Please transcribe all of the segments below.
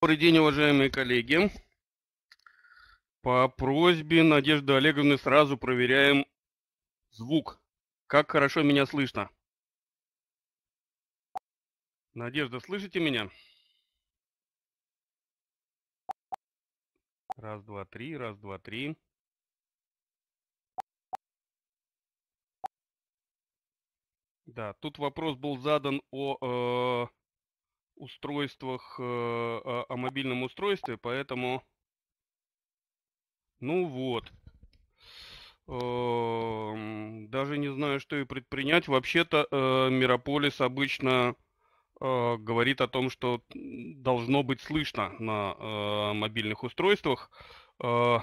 Добрый день, уважаемые коллеги. По просьбе Надежды Олеговны сразу проверяем звук. Как хорошо меня слышно. Надежда, слышите меня? Раз, два, три, раз, два, три. Да, тут вопрос был задан о... Э устройствах, э, о, мобильном устройстве, поэтому... Ну вот. Эм, даже не знаю, что и предпринять. Вообще-то э, Мирополис обычно э, говорит о том, что должно быть слышно на мобильных устройствах. А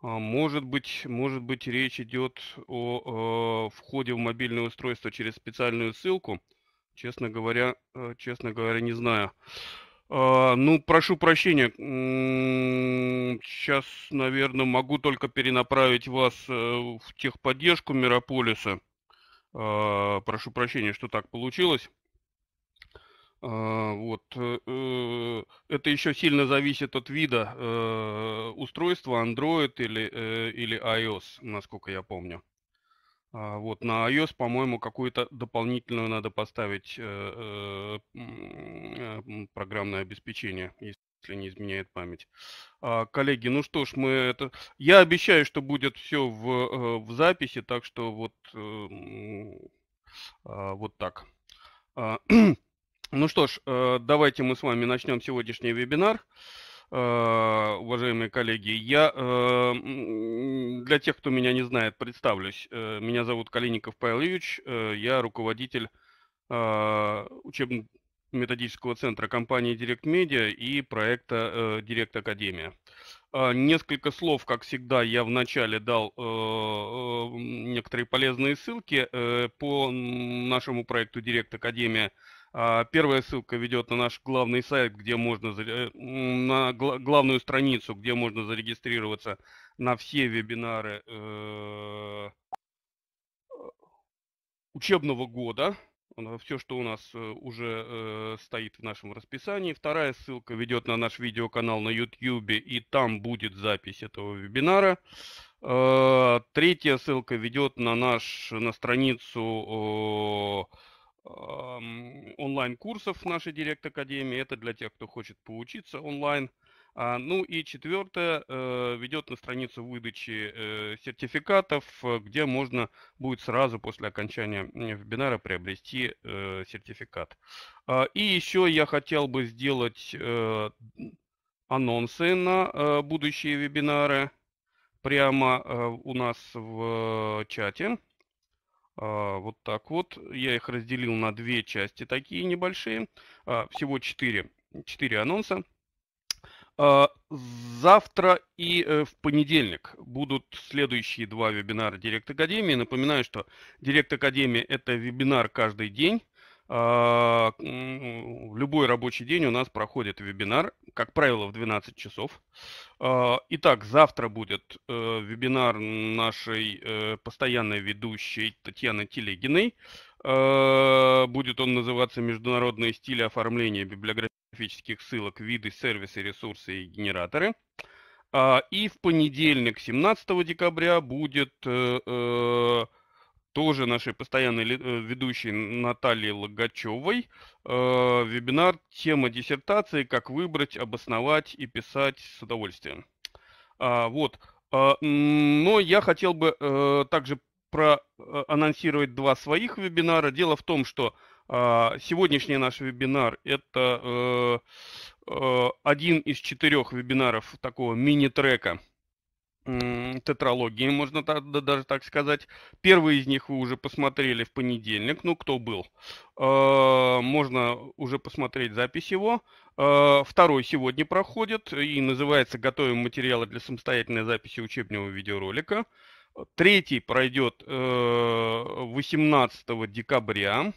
может быть, может быть, речь идет о входе в мобильное устройство через специальную ссылку. Честно говоря, э, честно говоря, не знаю. А, ну, прошу прощения. Сейчас, наверное, могу только перенаправить вас э, в техподдержку Мирополиса. А, прошу прощения, что так получилось. А, вот. Э, это еще сильно зависит от вида устройства, Android или, или iOS, насколько я помню. А, вот, на iOS, по-моему, какую-то дополнительную надо поставить э, э, э, программное обеспечение, если не изменяет память. А, коллеги, ну что ж, мы это... Я обещаю, что будет все в, в записи, так что вот, а, вот так. Ну что ж, давайте мы с вами начнем сегодняшний вебинар. Э, уважаемые коллеги. Я, э, для тех, кто меня не знает, представлюсь. Э, меня зовут Калиников Павел Юрьевич, я руководитель учебно-методического центра компании Direct Media и проекта Direct Академия. А, несколько слов, как всегда, я вначале дал некоторые полезные ссылки по нашему проекту Direct Академия – а, первая ссылка ведет на наш главный сайт, где можно э, на главную страницу, где можно зарегистрироваться на все вебинары э, учебного года. Э, все, что у нас уже стоит в нашем расписании. Вторая ссылка ведет на наш видеоканал на YouTube, и там будет запись этого вебинара. Третья ссылка ведет на наш на страницу онлайн-курсов нашей Директ Академии. Это для тех, кто хочет поучиться онлайн. А, ну и четвертое, э, ведет на страницу выдачи э, сертификатов, э, где можно будет сразу после окончания вебинара приобрести сертификат. А, и еще я хотел бы сделать анонсы на будущие вебинары прямо у нас в чате. А, вот так вот. Я их разделил на две части, такие небольшие. А, всего четыре, четыре анонса. А, завтра и э, в понедельник будут следующие два вебинара Директ Академии. Напоминаю, что Директ Академия – это вебинар каждый день. А, в любой рабочий день у нас проходит вебинар, как правило, в 12 часов. А, итак, завтра будет э, вебинар нашей э, постоянной ведущей Татьяны Телегиной. А, будет он называться «Международные стили оформления библиографических ссылок, виды, сервисы, ресурсы и генераторы». И в понедельник, 17 декабря, будет э, тоже нашей постоянной э, ведущей Натальи Логачевой. Э, вебинар «Тема диссертации. Как выбрать, обосновать и писать с удовольствием». А, вот. А, но я хотел бы э, также проанонсировать два своих вебинара. Дело в том, что а, сегодняшний наш вебинар – это один из четырех вебинаров такого мини-трека – тетралогии, можно даже так сказать. Первый из них вы уже посмотрели в понедельник, ну, кто был. А, можно уже посмотреть запись его. А, второй сегодня проходит и называется «Готовим материалы для самостоятельной записи учебного видеоролика». Третий пройдет 18 э, декабря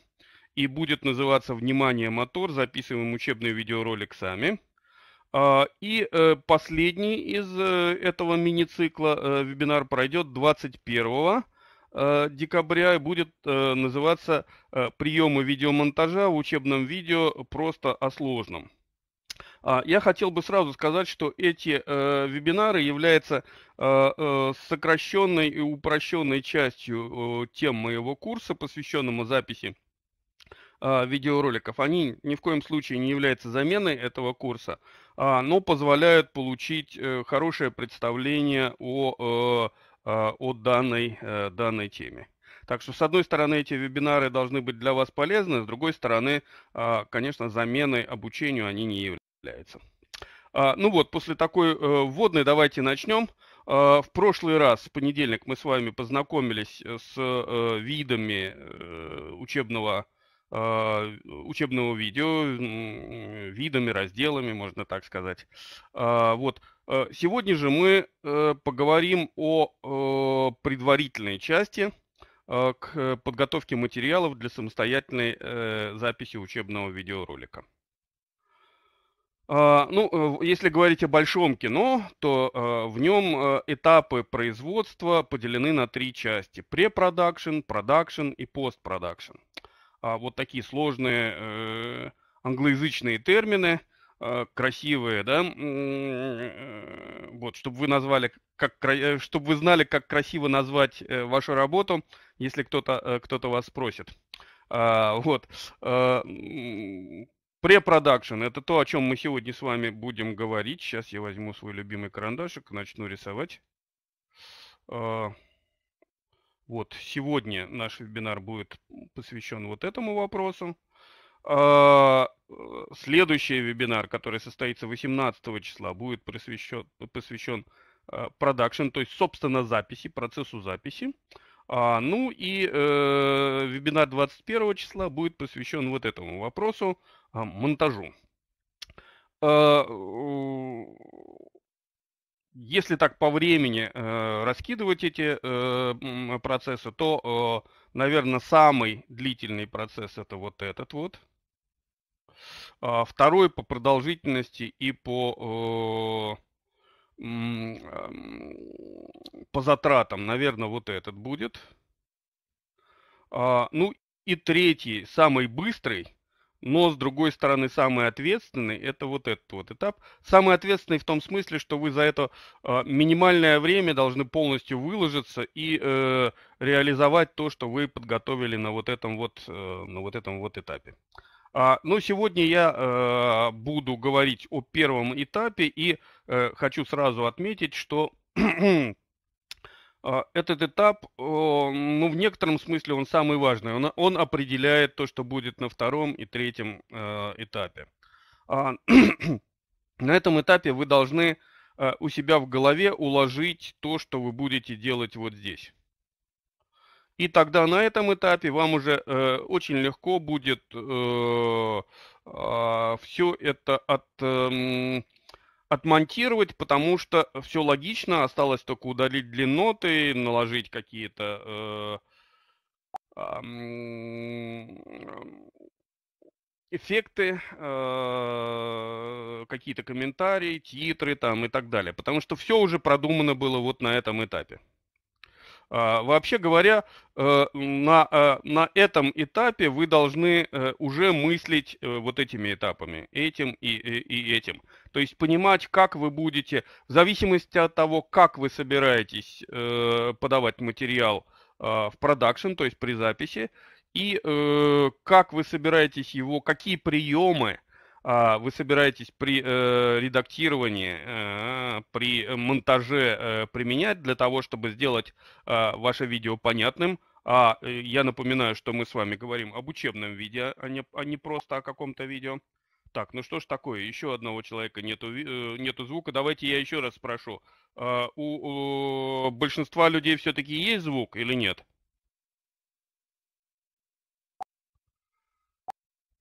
и будет называться «Внимание, мотор! Записываем учебный видеоролик сами». А, и э, последний из э, этого мини-цикла э, вебинар пройдет 21 декабря и будет называться «Приемы видеомонтажа в учебном видео просто о сложном». А, я хотел бы сразу сказать, что эти э, вебинары являются э, сокращенной и упрощенной частью э, тем моего курса, посвященному записи э, видеороликов. Они ни в коем случае не являются заменой этого курса. А, но позволяют получить э, хорошее представление о, э, а, о данной, э, данной теме. Так что, с одной стороны, эти вебинары должны быть для вас полезны, с другой стороны, а, конечно, заменой обучению они не являются. Ну вот, после такой вводной давайте начнем. В прошлый раз, в понедельник, мы с вами познакомились с видами учебного а, учебного видео, видами, разделами, можно так сказать. А, вот. Э, сегодня же мы э, поговорим о предварительной части э, к подготовке материалов для самостоятельной записи учебного видеоролика. А, ну, если говорить о большом кино, то в нем этапы производства поделены на три части. Препродакшн, продакшн и постпродакшн. А, вот такие сложные э, англоязычные термины, а, красивые, да, э, вот, чтобы вы назвали, как, э, чтобы вы знали, как красиво назвать вашу работу, если кто-то кто вас спросит. А, вот. Препродакшн – это то, о чем мы сегодня с вами будем говорить. Сейчас я возьму свой любимый карандашик, начну рисовать. Вот сегодня наш вебинар будет посвящен вот этому вопросу. А, э, следующий вебинар, который состоится 18 числа, будет посвящен, посвящен э, продакшн, то есть, собственно, записи, процессу записи. А, ну и э, вебинар 21 числа будет посвящен вот этому вопросу, а, монтажу если так по времени э, раскидывать эти э, процессы, то, э, наверное, самый длительный процесс это вот этот вот. А второй по продолжительности и по, э, э по затратам, наверное, вот этот будет. А, ну и третий, самый быстрый, но, с другой стороны, самый ответственный – это вот этот вот этап. Самый ответственный в том смысле, что вы за это э, минимальное время должны полностью выложиться и э, реализовать то, что вы подготовили на вот этом вот, э, на вот, этом вот этапе. А, но сегодня я э, буду говорить о первом этапе и э, хочу сразу отметить, что А, этот этап, э, ну, в некотором смысле он самый важный. Он, он определяет то, что будет на втором и третьем э, этапе. А, на этом этапе вы должны э, у себя в голове уложить то, что вы будете делать вот здесь. И тогда на этом этапе вам уже очень легко будет а, все это от, эм, отмонтировать, потому что все логично, осталось только удалить длинноты, наложить какие-то э, эффекты, э, какие-то комментарии, титры там и так далее, потому что все уже продумано было вот на этом этапе. А, вообще говоря, э, на, э, на этом этапе вы должны э, уже мыслить вот этими этапами, этим и, и, и этим. То есть понимать, как вы будете, в зависимости от того, как вы собираетесь подавать материал а, в продакшн, то есть при записи, и как вы собираетесь его, какие приемы а, вы собираетесь при э, редактировании, э, при э, монтаже э, применять для того, чтобы сделать а, ваше видео понятным. А э, я напоминаю, что мы с вами говорим об учебном видео, а не, а не просто о каком-то видео. Так, ну что ж такое, еще одного человека нету, э, нету звука. Давайте я еще раз спрошу. А, у, у большинства людей все-таки есть звук или нет?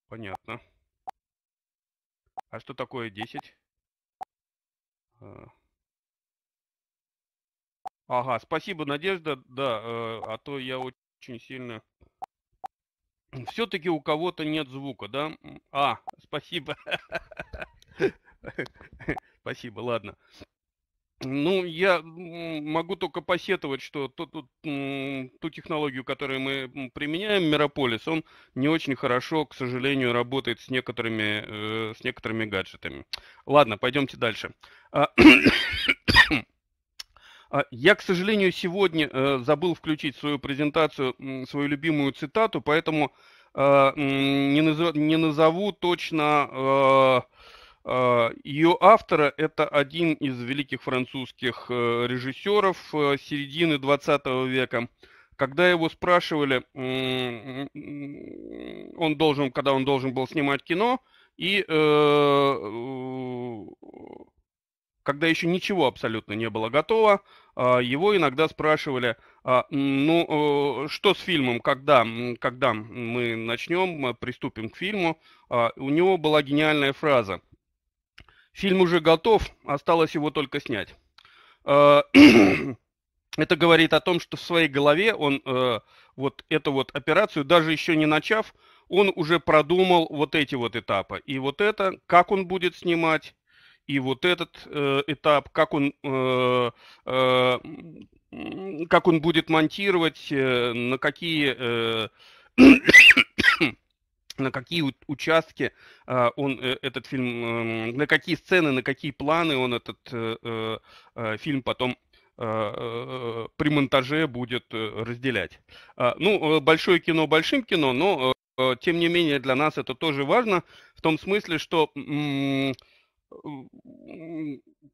Понятно. А что такое 10? А. Ага, спасибо, Надежда. Да, э, а то я очень сильно... Все-таки у кого-то нет звука, да? А, спасибо. Спасибо, ладно. Ну, я могу только посетовать, что ту, ту, ту технологию, которую мы применяем, Мирополис, он не очень хорошо, к сожалению, работает с некоторыми, э, с некоторыми гаджетами. Ладно, пойдемте дальше. А, а, я, к сожалению, сегодня э, забыл включить свою презентацию свою любимую цитату, поэтому а, не назову, не назову точно а, Ее автора это один из великих французских э, режиссеров э, середины 20 века. Когда его спрашивали, он должен, когда он должен был снимать кино, и э, когда еще ничего абсолютно не было готово, а, его иногда спрашивали, а, ну, что с фильмом, когда, когда мы начнем, приступим к фильму. У него была гениальная фраза – Фильм уже готов, осталось его только снять. Э, это говорит о том, что в своей голове он э, вот эту вот операцию, даже еще не начав, он уже продумал вот эти вот этапы. И вот это, как он будет снимать, и вот этот э, этап, как он, как он будет монтировать, на какие на какие участки а, он э, этот фильм, эм, на какие сцены, на какие планы он этот э, э, фильм потом а, при монтаже будет разделять. А, ну, большое кино большим кино, но тем не менее для нас это тоже важно в том смысле, что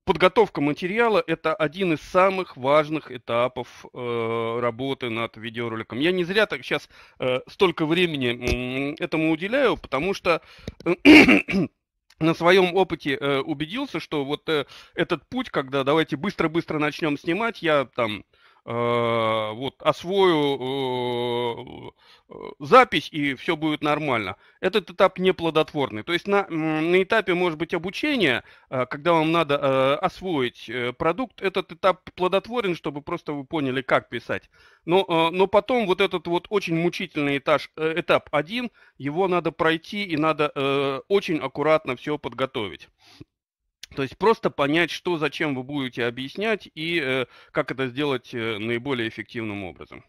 подготовка материала – это один из самых важных этапов э, работы над видеороликом. Я не зря так сейчас э, столько времени э, этому уделяю, потому что э, на своем опыте э, убедился, что вот э, этот путь, когда давайте быстро-быстро начнем снимать, я там Э, вот освою э, э, запись и все будет нормально. Этот этап неплодотворный. То есть на, на этапе, может быть, обучения, когда вам надо освоить продукт, этот этап плодотворен, чтобы просто вы поняли, как писать. Но, но потом вот этот вот очень мучительный этаж, этап один, его надо пройти и надо очень аккуратно все подготовить. То есть просто понять, что, зачем вы будете объяснять и э, как это сделать э, наиболее эффективным образом.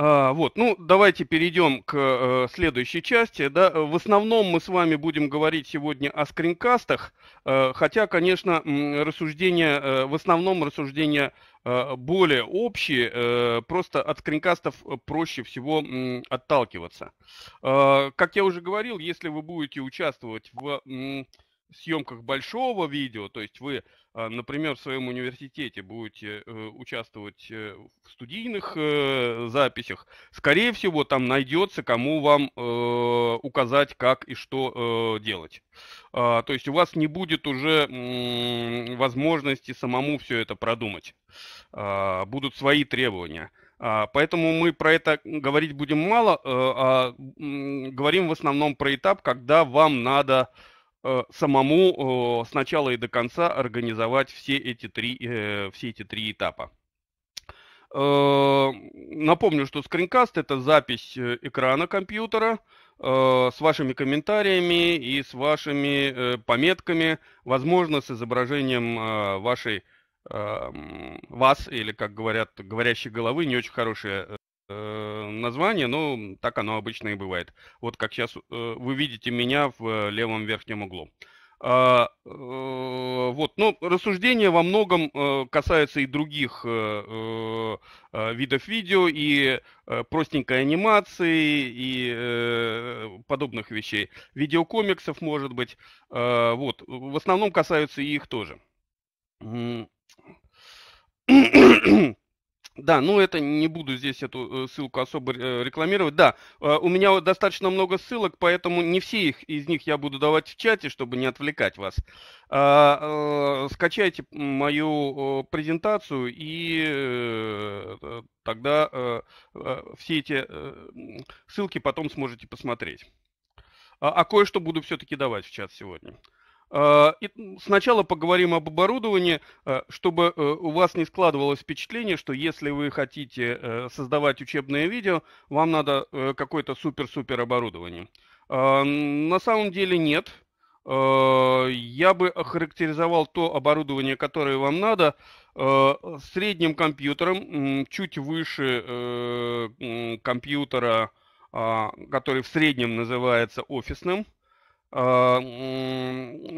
А, вот, ну давайте перейдем к э, следующей части. Да. В основном мы с вами будем говорить сегодня о скринкастах, э, хотя, конечно, рассуждения, э, в основном рассуждения э, более общие, э, просто от скринкастов проще всего отталкиваться. А, как я уже говорил, если вы будете участвовать в съемках большого видео, то есть вы, а, например, в своем университете будете э, участвовать э, в студийных э, записях, скорее всего, там найдется, кому вам указать, как и что делать. А, то есть у вас не будет уже возможности самому все это продумать. А, будут свои требования. Поэтому мы про это говорить будем мало, а говорим в основном про этап, когда вам надо Э, самому э, с начала и до конца организовать все эти три, э, все эти три этапа. Напомню, что скринкаст это запись экрана компьютера с вашими комментариями и с вашими пометками, возможно, с изображением вашей эм, вас или, как говорят, говорящей головы, не очень хорошая Э, название, но так оно обычно и бывает. Вот как сейчас э, вы видите меня в э, левом верхнем углу. А, вот, но ну, рассуждение во многом касается и других видов видео, и простенькой анимации, и подобных вещей. Видеокомиксов, может быть. А, вот, в основном касаются и их тоже. Да, ну это не буду здесь эту э, ссылку особо э, рекламировать. Да, э, у меня достаточно много ссылок, поэтому не все их из них я буду давать в чате, чтобы не отвлекать вас. А, скачайте мою презентацию и тогда все эти ссылки потом сможете посмотреть. А, а кое-что буду все-таки давать в чат сегодня. А, и сначала поговорим об оборудовании, а, чтобы э, у вас не складывалось впечатление, что если вы хотите э, создавать учебное видео, вам надо э, какое-то супер-супер оборудование. А, на самом деле нет. Я бы охарактеризовал то оборудование, которое вам надо, средним компьютером, чуть выше компьютера, который в среднем называется офисным – а,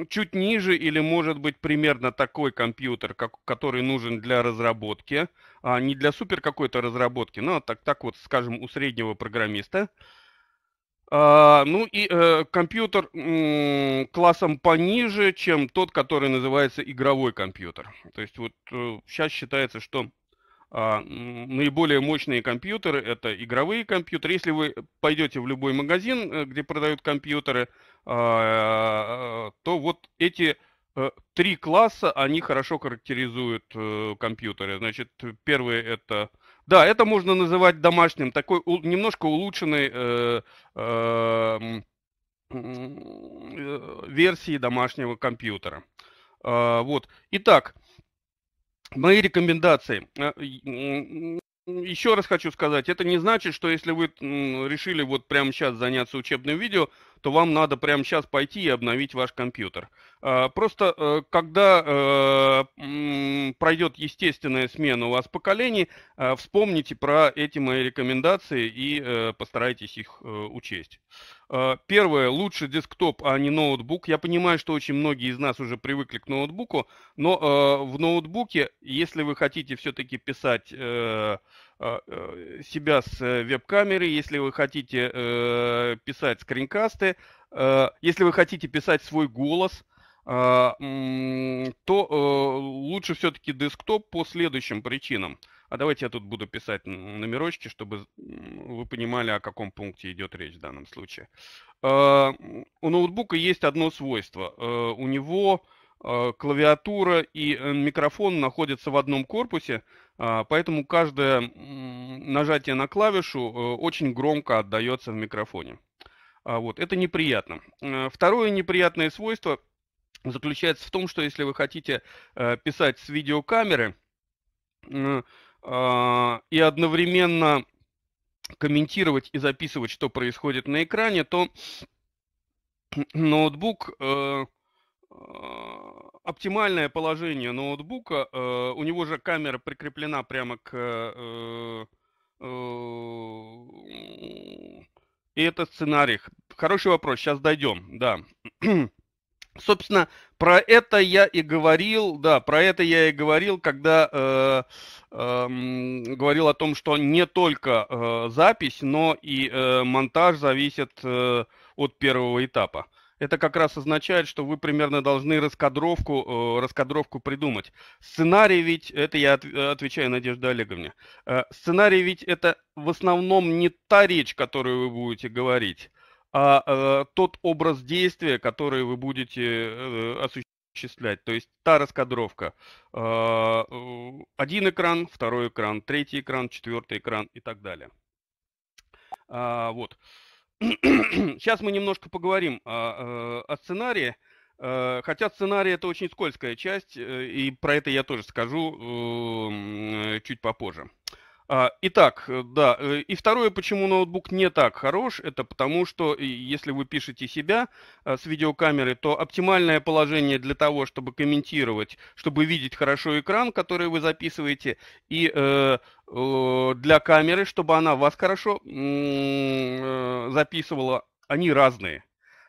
чуть ниже или может быть примерно такой компьютер, как, который нужен для разработки, а не для супер какой-то разработки, но так, так вот, скажем, у среднего программиста. А, ну и э, компьютер э, классом пониже, чем тот, который называется игровой компьютер. То есть вот сейчас э, считается, что а, наиболее мощные компьютеры это игровые компьютеры. Если вы пойдете в любой магазин, э, где продают компьютеры, а, э, то вот эти э, три класса, они хорошо характеризуют э, компьютеры. Значит, первый это... Да, это можно называть домашним, такой немножко улучшенной версии домашнего компьютера. А, вот. Итак, мои рекомендации еще раз хочу сказать, это не значит, что если вы решили вот прямо сейчас заняться учебным видео, то вам надо прямо сейчас пойти и обновить ваш компьютер. А, просто э, когда э, пройдет естественная смена у вас поколений, э, вспомните про эти мои рекомендации и постарайтесь их учесть. Э, первое, лучше десктоп, а не ноутбук. Я понимаю, что очень многие из нас уже привыкли к ноутбуку, но э, в ноутбуке, если вы хотите все-таки писать э, себя с веб-камеры, если вы хотите писать скринкасты, если вы хотите писать свой голос, то лучше все-таки десктоп по следующим причинам – а давайте я тут буду писать номерочки, чтобы вы понимали, о каком пункте идет речь в данном случае. А, у ноутбука есть одно свойство. А, у него а, клавиатура и э, микрофон находятся в одном корпусе, поэтому каждое нажатие на клавишу э, очень громко отдается в микрофоне. Вот, это неприятно. Второе неприятное свойство заключается в том, что если вы хотите э, писать с видеокамеры, а, и одновременно комментировать и записывать, что происходит на экране, то ноутбук э, а, оптимальное положение ноутбука, э, у него же камера прикреплена прямо к э, и это сценарий. Хороший вопрос, сейчас дойдем, да. Собственно, про это я и говорил, да, про это я и говорил, когда э, э, говорил о том, что не только э, запись, но и э, монтаж зависит э, от первого этапа. Это как раз означает, что вы примерно должны раскадровку, э, раскадровку придумать. Сценарий ведь, это я от, отвечаю Надежде Олеговне, э, сценарий ведь это в основном не та речь, которую вы будете говорить, а э, тот образ действия, который вы будете э, осуществлять. То есть та раскадровка. А, э, один экран, второй экран, третий экран, четвертый экран и так далее. А, вот. Сейчас мы немножко поговорим о, о сценарии. Хотя сценарий это очень скользкая часть, и про это я тоже скажу чуть попозже. А, итак, э, да, э, и второе, почему ноутбук не так хорош, это потому что, если вы пишете себя э, с видеокамеры, то оптимальное положение для того, чтобы комментировать, чтобы видеть хорошо экран, который вы записываете, и для камеры, чтобы она вас хорошо записывала, они разные.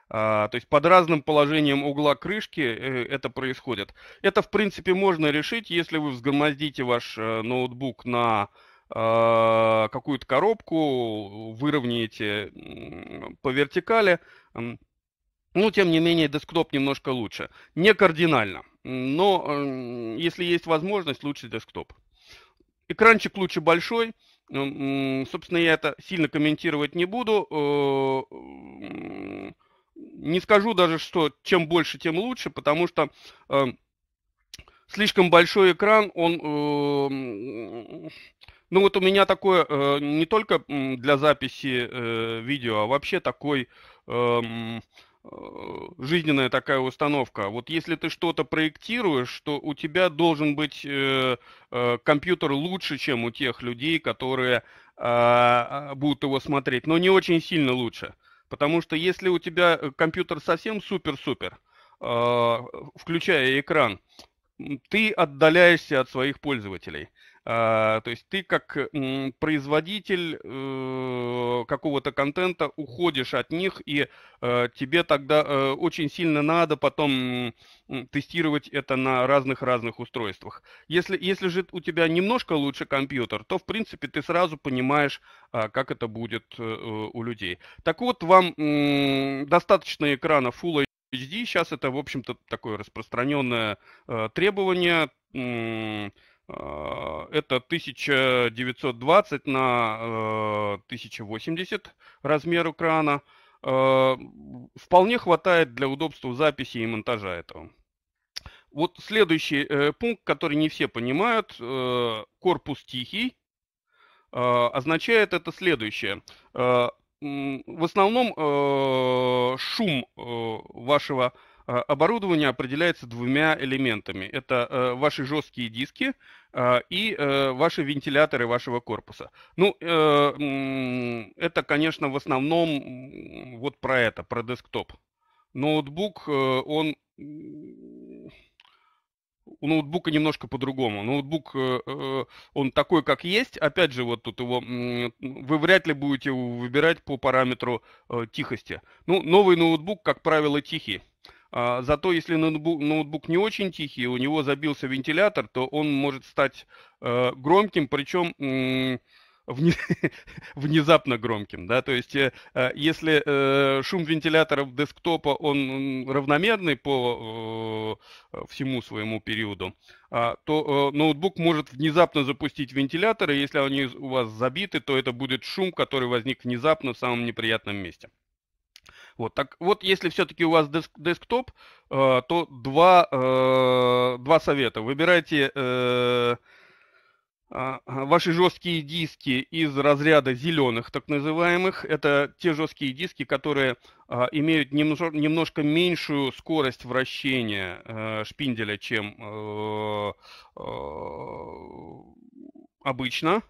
А, то есть под разным положением угла крышки это происходит. Это, в принципе, можно решить, если вы взгромоздите ваш ноутбук на а, какую-то коробку, выровняете по вертикали. Ну, тем не менее, десктоп немножко лучше. Не кардинально, но если есть возможность, лучше десктоп. Экранчик лучше большой. Собственно, я это сильно комментировать не буду. А, не скажу даже, что чем больше, тем лучше, потому что а, слишком большой экран, он ну вот у меня такое, э, не только для записи э, видео, а вообще такой... Эм, э, жизненная такая установка. Вот если ты что-то проектируешь, что у тебя должен быть компьютер лучше, чем у тех людей, которые а, а, будут его смотреть, но не очень сильно лучше. Потому что если у тебя компьютер совсем супер-супер, включая экран, ты отдаляешься от своих пользователей. А, то есть ты как производитель э, какого-то контента уходишь от них, и э, тебе тогда э, очень сильно надо потом тестировать это на разных-разных устройствах. Если, если же у тебя немножко лучше компьютер, то, в принципе, ты сразу понимаешь, а, как это будет у людей. Так вот, вам достаточно экрана Full HD, сейчас это, в общем-то, такое распространенное требование, Э, это 1920 на 1080 э, размер экрана. Э, вполне хватает для удобства записи и монтажа этого. Вот следующий пункт, который не все понимают, корпус тихий, означает это следующее. В основном шум вашего а, оборудование определяется двумя элементами. Это э, ваши жесткие диски а, и э, ваши вентиляторы вашего корпуса. Ну, э, это, конечно, в основном вот про это, про десктоп. Ноутбук, он... У ноутбука немножко по-другому. Ноутбук, он такой, как есть. Опять же, вот тут его, вы вряд ли будете выбирать по параметру тихости. Ну, новый ноутбук, как правило, тихий а, зато если ноутбук, ноутбук не очень тихий, у него забился вентилятор, то он может стать э, громким, причем внезапно громким, да, то есть э, э, если шум вентиляторов десктопа, он равномерный по всему своему периоду, а, то ноутбук может внезапно запустить вентиляторы, если они у вас забиты, то это будет шум, который возник внезапно в самом неприятном месте. Вот, так вот, если все-таки у вас деск, десктоп, э, то два, э, два совета. Выбирайте э, э, ваши жесткие диски из разряда зеленых, так называемых. Это те жесткие диски, которые э, имеют немножко, немножко меньшую скорость вращения э, шпинделя, чем э, э, обычно.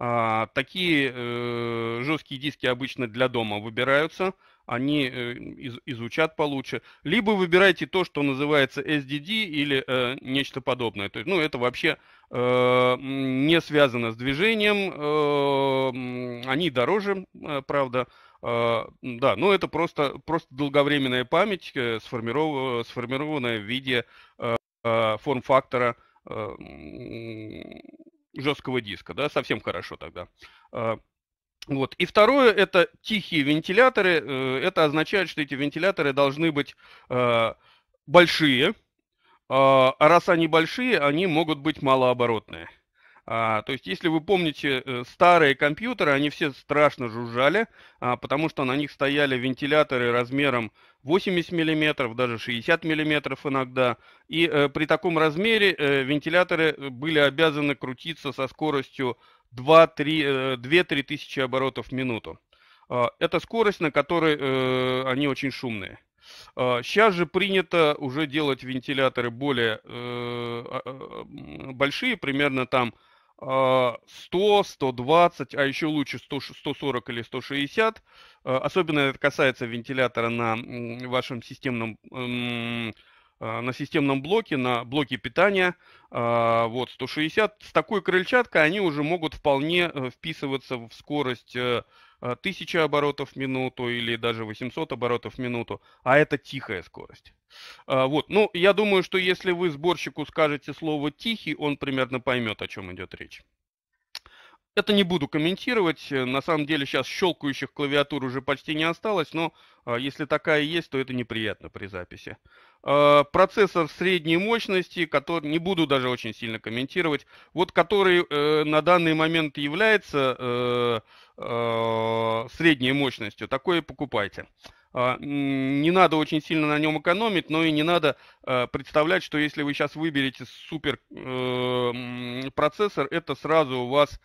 А, такие э, жесткие диски обычно для дома выбираются они э, из, изучат получше. Либо выбирайте то, что называется SDD или э, нечто подобное. То есть, ну, это вообще э, не связано с движением, э, они дороже, э, правда. Э, да, но ну, это просто, просто долговременная память, э, сформированная, сформированная в виде э, э форм-фактора э, жесткого диска, да, совсем хорошо тогда. Вот. И второе – это тихие вентиляторы. Э, это означает, что эти вентиляторы должны быть э, большие, а, а раз они большие, они могут быть малооборотные. А, то есть, если вы помните, э, старые компьютеры, они все страшно жужжали, а, потому что на них стояли вентиляторы размером 80 мм, даже 60 мм иногда. И э, при таком размере э, вентиляторы были обязаны крутиться со скоростью 2-3 э, тысячи оборотов в минуту. А, это скорость, на которой э, они очень шумные. Сейчас же принято уже делать вентиляторы более э, а, а, большие, примерно там 100, 120, а еще лучше 100, 140 или 160. Особенно это касается вентилятора на вашем системном Э, на системном блоке, на блоке питания, а, вот 160, с такой крыльчаткой они уже могут вполне э, вписываться в скорость 1000 э, оборотов в минуту или даже 800 оборотов в минуту, а это тихая скорость. А, вот, ну, я думаю, что если вы сборщику скажете слово «тихий», он примерно поймет, о чем идет речь. Это не буду комментировать. На самом деле сейчас щелкающих клавиатур уже почти не осталось, но если такая есть, то это неприятно при записи. Э, процессор средней мощности, который не буду даже очень сильно комментировать, вот который э, на данный момент является э, э, средней мощностью, такое покупайте. А, не надо очень сильно на нем экономить, но и не надо э, представлять, что если вы сейчас выберете супер э, процессор, это сразу у вас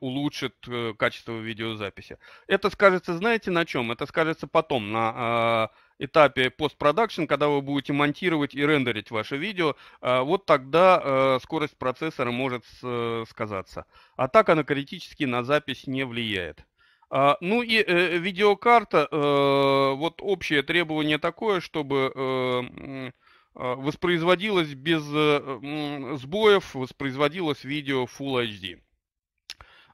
улучшит качество видеозаписи. Это скажется, знаете, на чем? Это скажется потом, на а, этапе постпродакшн, когда вы будете монтировать и рендерить ваше видео, э, вот тогда э, скорость процессора может э, сказаться. А так она критически на запись не влияет. А, ну и видеокарта, вот общее требование такое, чтобы воспроизводилось без сбоев, воспроизводилось видео Full HD.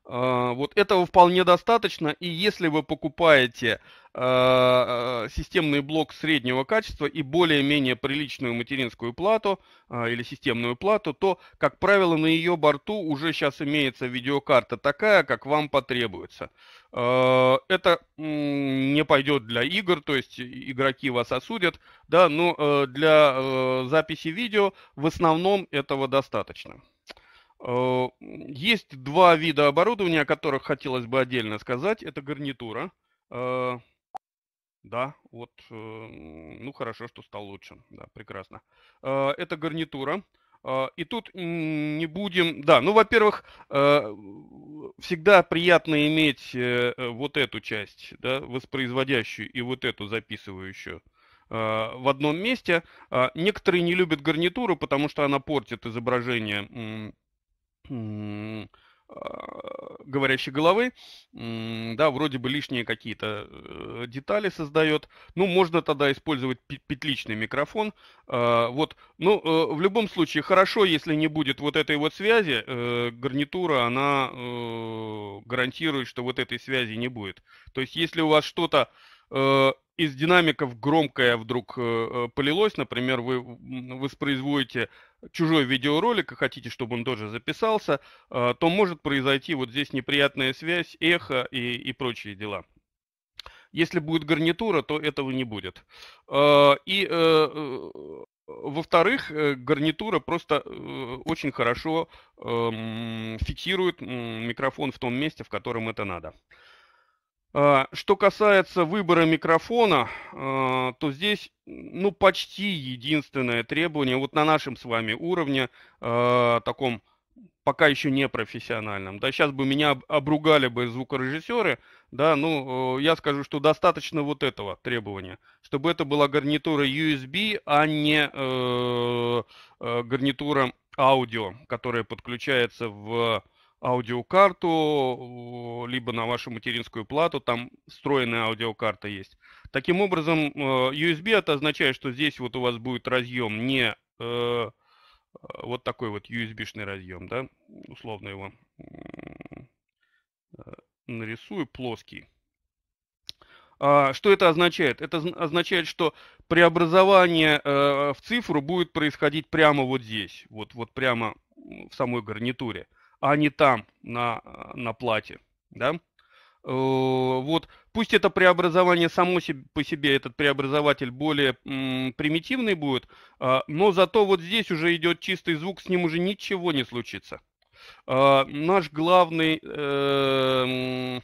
А, вот этого вполне достаточно, и если вы покупаете а, а, системный блок среднего качества и более-менее приличную материнскую плату или системную плату, то, как правило, на ее борту уже сейчас имеется видеокарта такая, как вам потребуется. это не пойдет для игр, то есть игроки вас осудят, да, но э, для э, записи видео в основном этого достаточно. Э, есть два вида оборудования, о которых хотелось бы отдельно сказать. Это гарнитура. Э, да, вот, э, ну хорошо, что стал лучше. Да, прекрасно. Это гарнитура. И тут не будем... Да, ну, во-первых, всегда приятно иметь вот эту часть, да, воспроизводящую, и вот эту записывающую в одном месте. Некоторые не любят гарнитуру, потому что она портит изображение а, говорящей головы, да, вроде бы лишние какие-то э, детали создает. Ну, можно тогда использовать петличный микрофон. А, вот, ну, э, в любом случае, хорошо, если не будет вот этой вот связи, э, гарнитура, она гарантирует, что вот этой связи не будет. То есть, если у вас что-то из динамиков громкое вдруг полилось, например, вы воспроизводите чужой видеоролик, и хотите, чтобы он тоже записался, э, то может произойти вот здесь неприятная связь, эхо и, и прочие дела. Если будет гарнитура, то этого не будет. Э, и э, во-вторых, гарнитура просто очень хорошо эм, фиксирует микрофон в том месте, в котором это надо. А, что касается выбора микрофона, а, то здесь ну, почти единственное требование вот на нашем с вами уровне, а, таком пока еще не профессиональном. Да, сейчас бы меня обругали бы звукорежиссеры, да, ну, э, я скажу, что достаточно вот этого требования, чтобы это была гарнитура USB, а не э, э, гарнитура аудио, которая подключается в аудиокарту, либо на вашу материнскую плату, там встроенная аудиокарта есть. Таким образом, э, USB это означает, что здесь вот у вас будет разъем не э, вот такой вот USB-шный разъем, да, условно его э, нарисую, плоский. А, что это означает? Это означает, что преобразование в цифру будет происходить прямо вот здесь, вот, вот прямо в самой гарнитуре а не там, на, а, на плате. Да? Э, вот, пусть это преобразование само по себе, этот преобразователь более примитивный будет, а, но зато вот здесь уже идет чистый звук, с ним уже ничего не случится. А, наш главный, эм,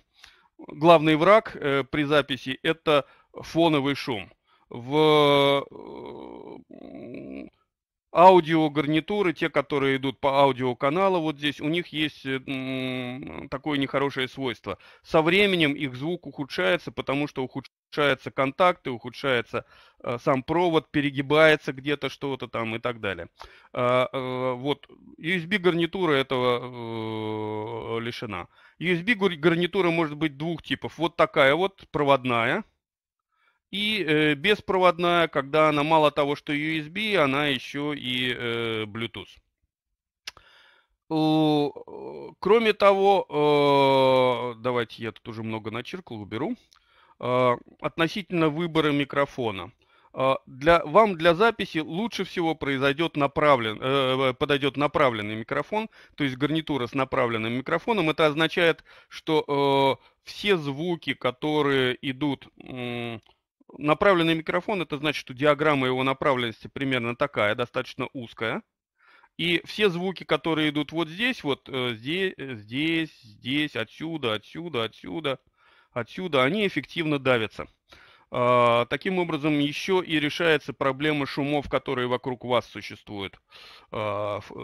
главный враг э, при записи – это фоновый шум. В э, аудиогарнитуры, те, которые идут по аудиоканалу, вот здесь у них есть э, такое нехорошее свойство. Со временем их звук ухудшается, потому что ухудшаются контакты, ухудшается э, сам провод, перегибается где-то что-то там и так далее. А, э, вот USB-гарнитура этого лишена. USB-гарнитура может быть двух типов. Вот такая вот проводная, и э, беспроводная, когда она мало того, что USB, она еще и э, Bluetooth. Э, кроме того, э, давайте я тут уже много начеркал, уберу. Э, относительно выбора микрофона. Для, вам для записи лучше всего произойдет направлен, подойдет направленный микрофон, то есть гарнитура с направленным микрофоном. Это означает, что все звуки, которые идут Направленный микрофон – это значит, что диаграмма его направленности примерно такая, достаточно узкая. И все звуки, которые идут вот здесь, вот э, здесь, э, здесь, здесь, отсюда, отсюда, отсюда, отсюда, они эффективно давятся. А, таким образом, еще и решается проблема шумов, которые вокруг вас существуют а, э,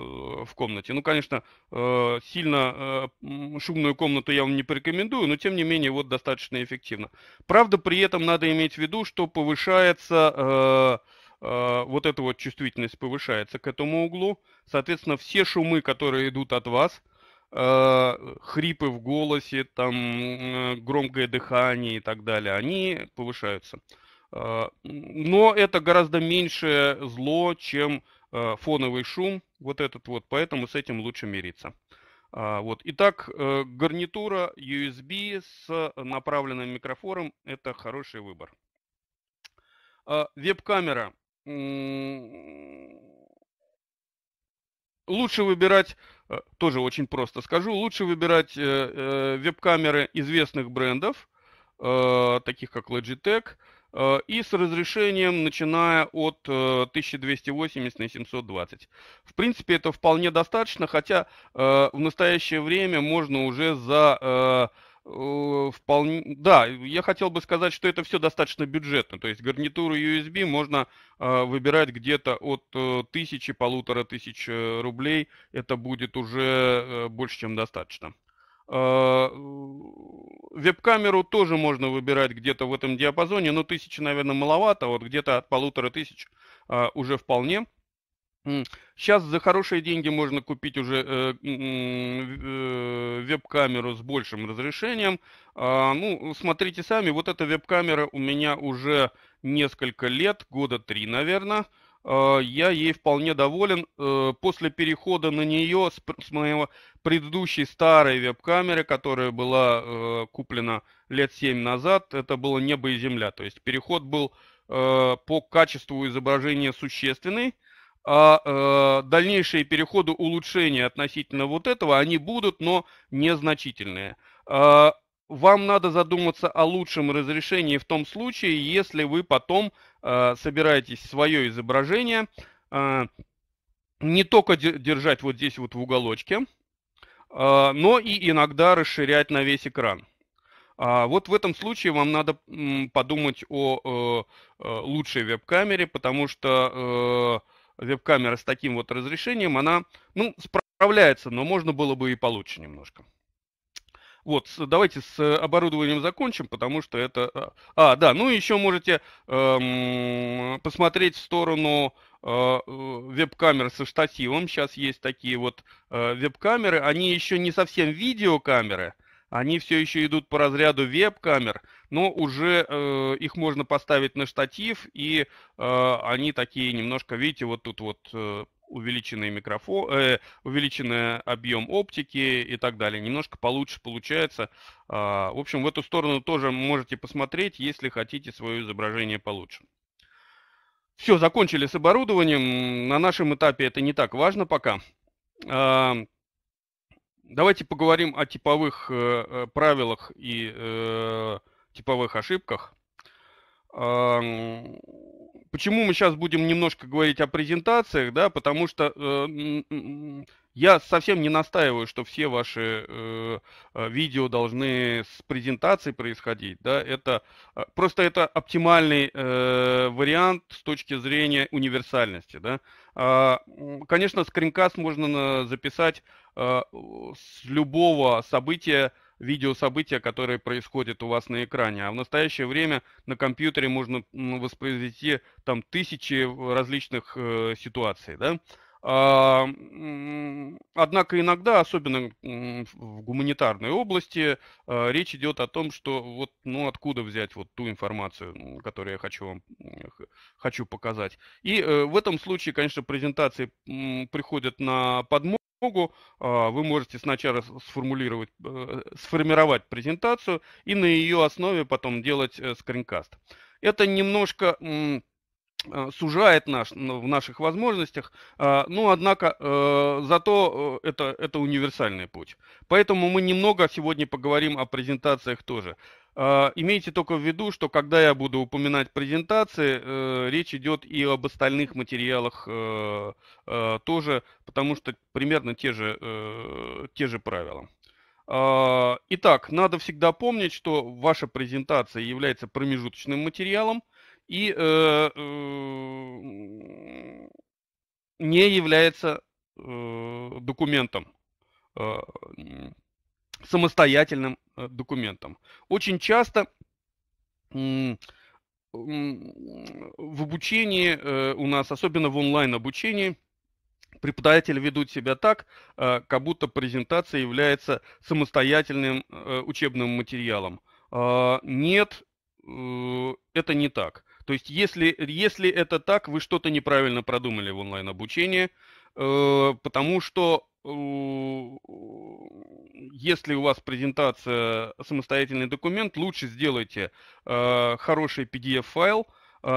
в комнате. Ну, конечно, э, сильно э, шумную комнату я вам не порекомендую, но тем не менее, вот достаточно эффективно. Правда, при этом надо иметь в виду, что повышается вот эта вот чувствительность повышается к этому углу. Соответственно, все шумы, которые идут от вас – а, хрипы в голосе, там э, громкое дыхание и так далее, они повышаются. А, но это гораздо меньшее зло, чем а, фоновый шум, вот этот вот, поэтому с этим лучше мириться. Вот. Итак, э, гарнитура USB с направленным микрофором – это хороший выбор. Веб-камера лучше выбирать, э, тоже очень просто скажу, лучше выбирать э, э, веб-камеры известных брендов, таких как Logitech, и с разрешением, начиная от 1280 на 720. В принципе, это вполне достаточно, хотя в настоящее время можно уже за Э, вполне... Да, я хотел бы сказать, что это все достаточно бюджетно. То есть гарнитуру USB можно э, выбирать где-то от э, тысячи, полутора тысяч э, рублей. Это будет уже э, больше, чем достаточно. А, веб-камеру тоже можно выбирать где-то в этом диапазоне, но тысячи, наверное, маловато. Вот где-то от полутора тысяч а, уже вполне. Сейчас за хорошие деньги можно купить уже э, э, веб-камеру с большим разрешением. А, ну, смотрите сами, вот эта веб-камера у меня уже несколько лет, года три, наверное. А, я ей вполне доволен. Э, после перехода на нее с, моего предыдущей старой веб-камеры, которая была куплена лет семь назад, это было небо и земля. То есть переход был по качеству изображения существенный – а э, дальнейшие переходы улучшения относительно вот этого, они будут, но незначительные. Э, вам надо задуматься о лучшем разрешении в том случае, если вы потом э, собираетесь свое изображение э, не только держать вот здесь вот в уголочке, э, но и иногда расширять на весь экран. А вот в этом случае вам надо подумать о э, э, лучшей веб-камере, потому что э, веб-камера с таким вот разрешением, она, ну, справляется, но можно было бы и получше немножко. Вот, давайте с оборудованием закончим, потому что это... А, а, да, ну еще можете эм, посмотреть в сторону э, э веб-камер со штативом. Сейчас есть такие вот э, веб-камеры. Они еще не совсем видеокамеры, э, они все еще идут по разряду веб-камер, но уже э, их можно поставить на штатив, и э, они такие немножко, видите, вот тут вот э, увеличенный микрофон, э, увеличенный объем оптики и так далее. Немножко получше получается. Э, в общем, в эту сторону тоже можете посмотреть, если хотите свое изображение получше. Все, закончили с оборудованием. На нашем этапе это не так важно пока. Э, Давайте поговорим о типовых э, э, правилах и э, типовых ошибках. Э, почему мы сейчас будем немножко говорить о презентациях, да, потому что э, я совсем не настаиваю, что все ваши э, э видео должны с презентацией происходить. Да? Это, э, просто это оптимальный э, вариант с точки зрения универсальности. Да? А, конечно, скринкаст можно записать э, с любого события, видео события, которое происходит у вас на экране. А в настоящее время на компьютере можно воспроизвести там тысячи различных э, ситуаций. Да? А, однако иногда, особенно в гуманитарной области, а, речь идет о том, что вот, ну, откуда взять вот ту информацию, которую я хочу вам хочу показать. И э, в этом случае, конечно, презентации приходят на подмогу а, вы можете сначала сформулировать, э, сформировать презентацию и на ее основе потом делать э, скринкаст. Это немножко Э, сужает наш, ну, в наших возможностях, а, но, ну, однако, э, зато э, это, это универсальный путь. Поэтому мы немного сегодня поговорим о презентациях тоже. А, имейте только в виду, что когда я буду упоминать презентации, речь идет и об остальных материалах тоже, потому что примерно те же, те же правила. А, итак, надо всегда помнить, что ваша презентация является промежуточным материалом – и э, э, не является э, документом, э, самостоятельным э, документом. Очень часто э, в обучении э, у нас, особенно в онлайн-обучении, преподаватели ведут себя так, э, как будто презентация является самостоятельным э, учебным материалом. А, нет, э, это не так. То есть, если, если это так, вы что-то неправильно продумали в онлайн-обучении, э, потому что э, если у вас презентация э, самостоятельный документ, лучше сделайте хороший PDF-файл,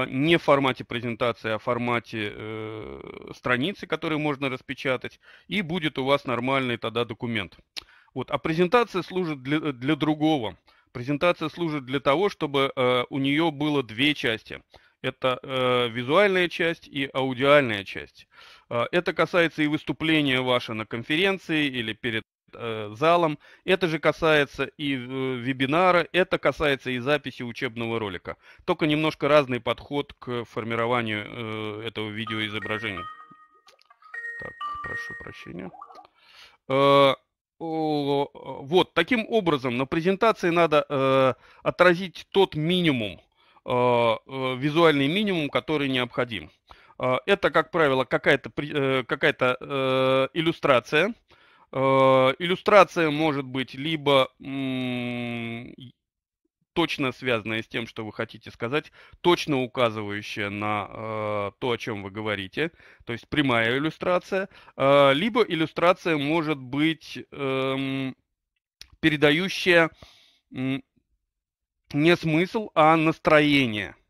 не в формате презентации, а в формате э, страницы, которые можно распечатать, и будет у вас нормальный тогда документ. Вот. А презентация служит для, для другого. Презентация служит для того, чтобы э, у нее было две части. Это э, визуальная часть и аудиальная часть. Э, это касается и выступления ваше на конференции или перед э, залом. Это же касается и э, вебинара, это касается и записи учебного ролика. Только немножко разный подход к формированию э, этого видеоизображения. Так, прошу прощения вот таким образом на презентации надо э, отразить тот минимум, э, э визуальный минимум, который необходим. Э, это, как правило, какая-то какая, -то, э, какая э, иллюстрация. Э, иллюстрация может быть либо точно связанная с тем, что вы хотите сказать, точно указывающая на э, то, о чем вы говорите, то есть прямая иллюстрация, э, либо иллюстрация может быть э, передающая э, не смысл, а настроение –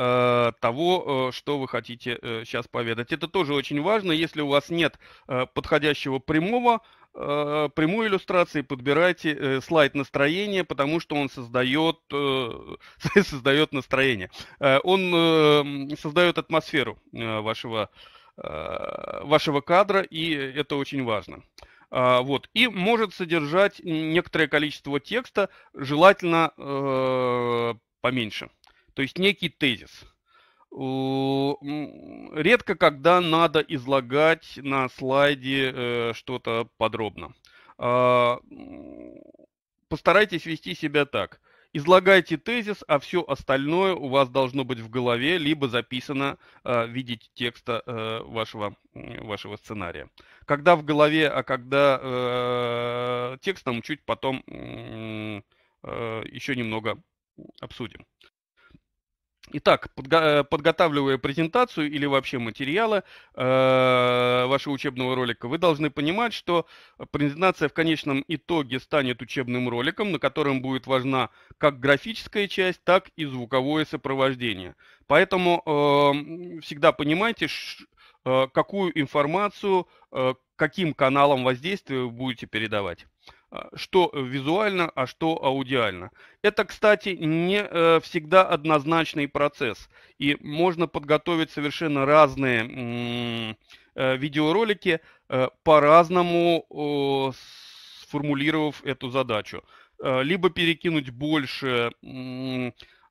Э, того, э, что вы хотите сейчас э, поведать. Это тоже очень важно. Если у вас нет подходящего прямого, прямой иллюстрации, подбирайте слайд настроения, потому что он создает, создает настроение. Он эм, создает атмосферу вашего, вашего кадра, и это очень важно. А, вот. И может содержать некоторое количество текста, желательно поменьше. То есть некий тезис. Редко когда надо излагать на слайде э, что-то подробно. А, постарайтесь вести себя так. Излагайте тезис, а все остальное у вас должно быть в голове, либо записано э, в виде текста э, вашего, вашего сценария. Когда в голове, а когда текстом, чуть потом еще немного обсудим. Итак, э, подготавливая презентацию или вообще материалы э, вашего учебного ролика, вы должны понимать, что презентация в конечном итоге станет учебным роликом, на котором будет важна как графическая часть, так и звуковое сопровождение. Поэтому э, всегда понимайте, какую информацию, каким каналом воздействия вы будете передавать. А, что э, визуально, а что аудиально. Это, кстати, не э, всегда однозначный процесс, и можно подготовить совершенно разные э, видеоролики по-разному сформулировав эту задачу. Либо перекинуть больше,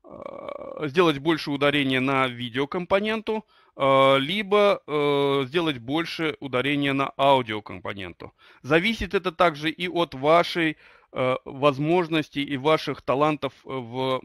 а, сделать больше ударения на видеокомпоненту, а, либо э, сделать больше ударения на аудиокомпоненту. Зависит это также и от вашей э, возможности и ваших талантов в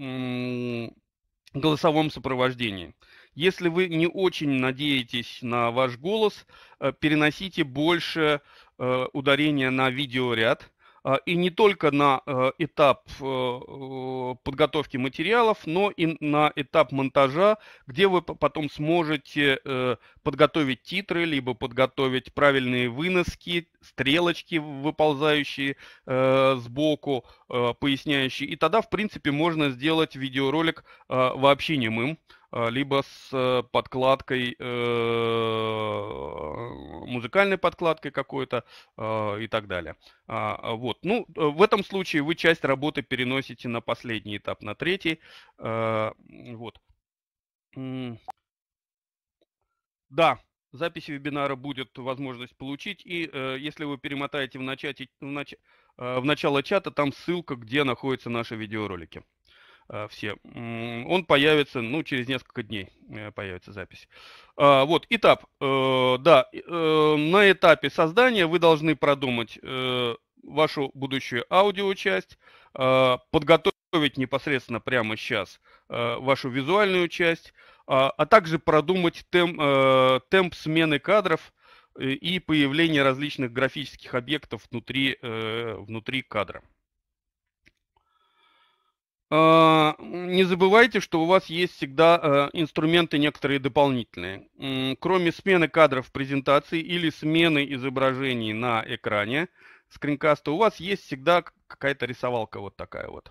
голосовом сопровождении. Если вы не очень надеетесь на ваш голос, э, переносите больше э, ударения на видеоряд, а, и не только на а, этап э, подготовки материалов, но и на этап монтажа, где вы потом сможете э, подготовить титры, либо подготовить правильные выноски, стрелочки, выползающие э, сбоку, э, поясняющие. И тогда, в принципе, можно сделать видеоролик э, вообще немым, э, либо с э, подкладкой, э, музыкальной подкладкой какой-то э, и так далее. А, вот. Ну, э, в этом случае вы часть работы переносите на последний этап, на третий. Э, вот. Да, запись вебинара будет возможность получить. И э, если вы перемотаете в, начате, в, нач, э, в начало чата, там ссылка, где находятся наши видеоролики. Э, все. Он появится, ну, через несколько дней э, появится запись. А, вот, этап. Э, да, на этапе создания вы должны продумать вашу будущую аудиочасть, э, подготовить непосредственно прямо сейчас вашу визуальную часть, а, а также продумать темп, э, темп смены кадров э, и появление различных графических объектов внутри, э, внутри кадра. А, не забывайте, что у вас есть всегда инструменты некоторые дополнительные. Кроме смены кадров презентации или смены изображений на экране скринкаста, у вас есть всегда какая-то рисовалка вот такая вот.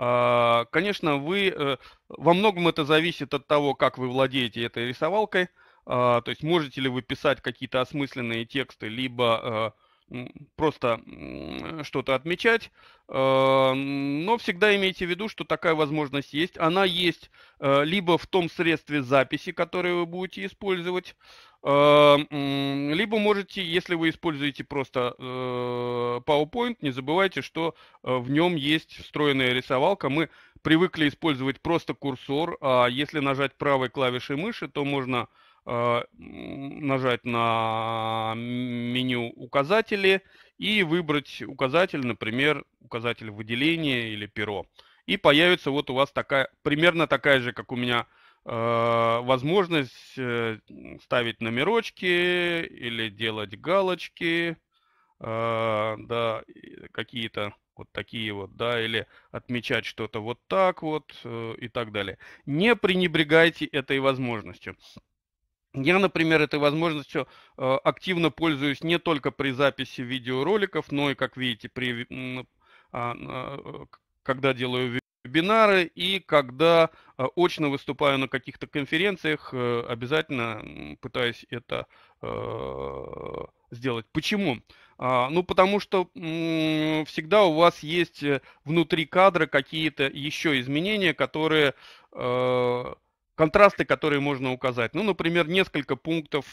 А, конечно, вы э, во многом это зависит от того, как вы владеете этой рисовалкой. А, то есть можете ли вы писать какие-то осмысленные тексты, либо э, просто что-то отмечать, а, но всегда имейте в виду, что такая возможность есть. Она есть э, либо в том средстве записи, которое вы будете использовать, Э, либо можете, если вы используете просто э, PowerPoint, не забывайте, что э, в нем есть встроенная рисовалка. Мы привыкли использовать просто курсор, а если нажать правой клавишей мыши, то можно нажать на меню указатели и выбрать указатель, например, указатель выделения или перо. И появится вот у вас такая, примерно такая же, как у меня Э, возможность э, ставить номерочки или делать галочки, э, да, какие-то вот такие вот, да, или отмечать что-то вот так вот и так далее. Не пренебрегайте этой возможностью. Я, например, этой возможностью активно пользуюсь не только при записи видеороликов, но и, как видите, при, а, а, когда делаю вебинары и когда э, очно выступаю на каких-то конференциях, э, обязательно пытаюсь это э, сделать. Почему? А, ну, потому что всегда у вас есть внутри кадра какие-то еще изменения, которые контрасты, которые можно указать. Ну, например, несколько пунктов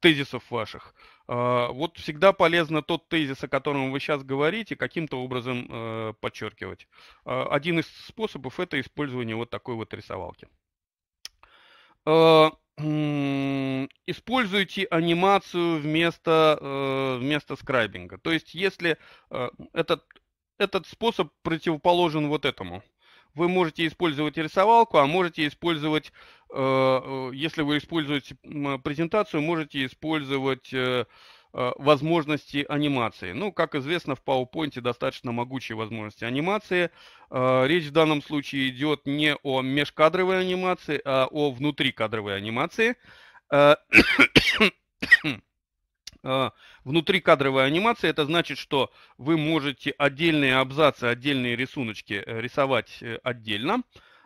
тезисов ваших. А, вот всегда полезно тот тезис, о котором вы сейчас говорите, каким-то образом э, подчеркивать. А, один из способов – это использование вот такой вот рисовалки. А, используйте анимацию вместо, э, вместо скрайбинга. То есть, если э, этот, этот способ противоположен вот этому – вы можете использовать рисовалку, а можете использовать, э, э, если вы используете презентацию, можете использовать э, возможности анимации. Ну, как известно, в PowerPoint достаточно могучие возможности анимации. Речь в данном случае идет не о межкадровой анимации, а о внутрикадровой анимации. А, внутри кадровой анимации. Это значит, что вы можете отдельные абзацы, отдельные рисуночки э, рисовать э, отдельно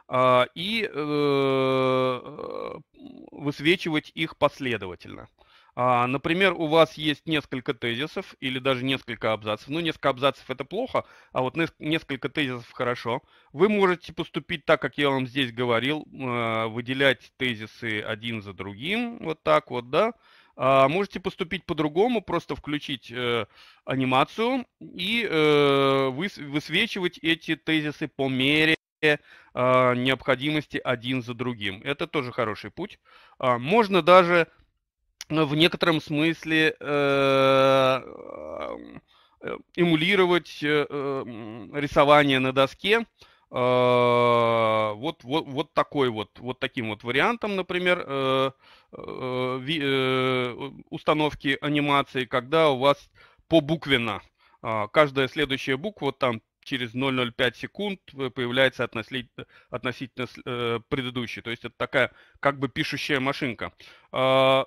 а, и э, высвечивать их последовательно. А, например, у вас есть несколько тезисов или даже несколько абзацев. Ну, несколько абзацев это плохо, а вот несколько тезисов хорошо. Вы можете поступить так, как я вам здесь говорил, выделять тезисы один за другим, вот так вот, да, а, можете поступить по-другому, просто включить э, анимацию и э, выс высвечивать эти тезисы по мере а, необходимости один за другим. Это тоже хороший путь. А, можно даже в некотором смысле э, э, эмулировать рисование на доске, а, вот, вот, вот такой вот, вот таким вот вариантом, например, э, э, э, установки анимации, когда у вас по побуквенно а, каждая следующая буква там через 0,05 секунд появляется относительно, относительно предыдущей. То есть это такая как бы пишущая машинка. А,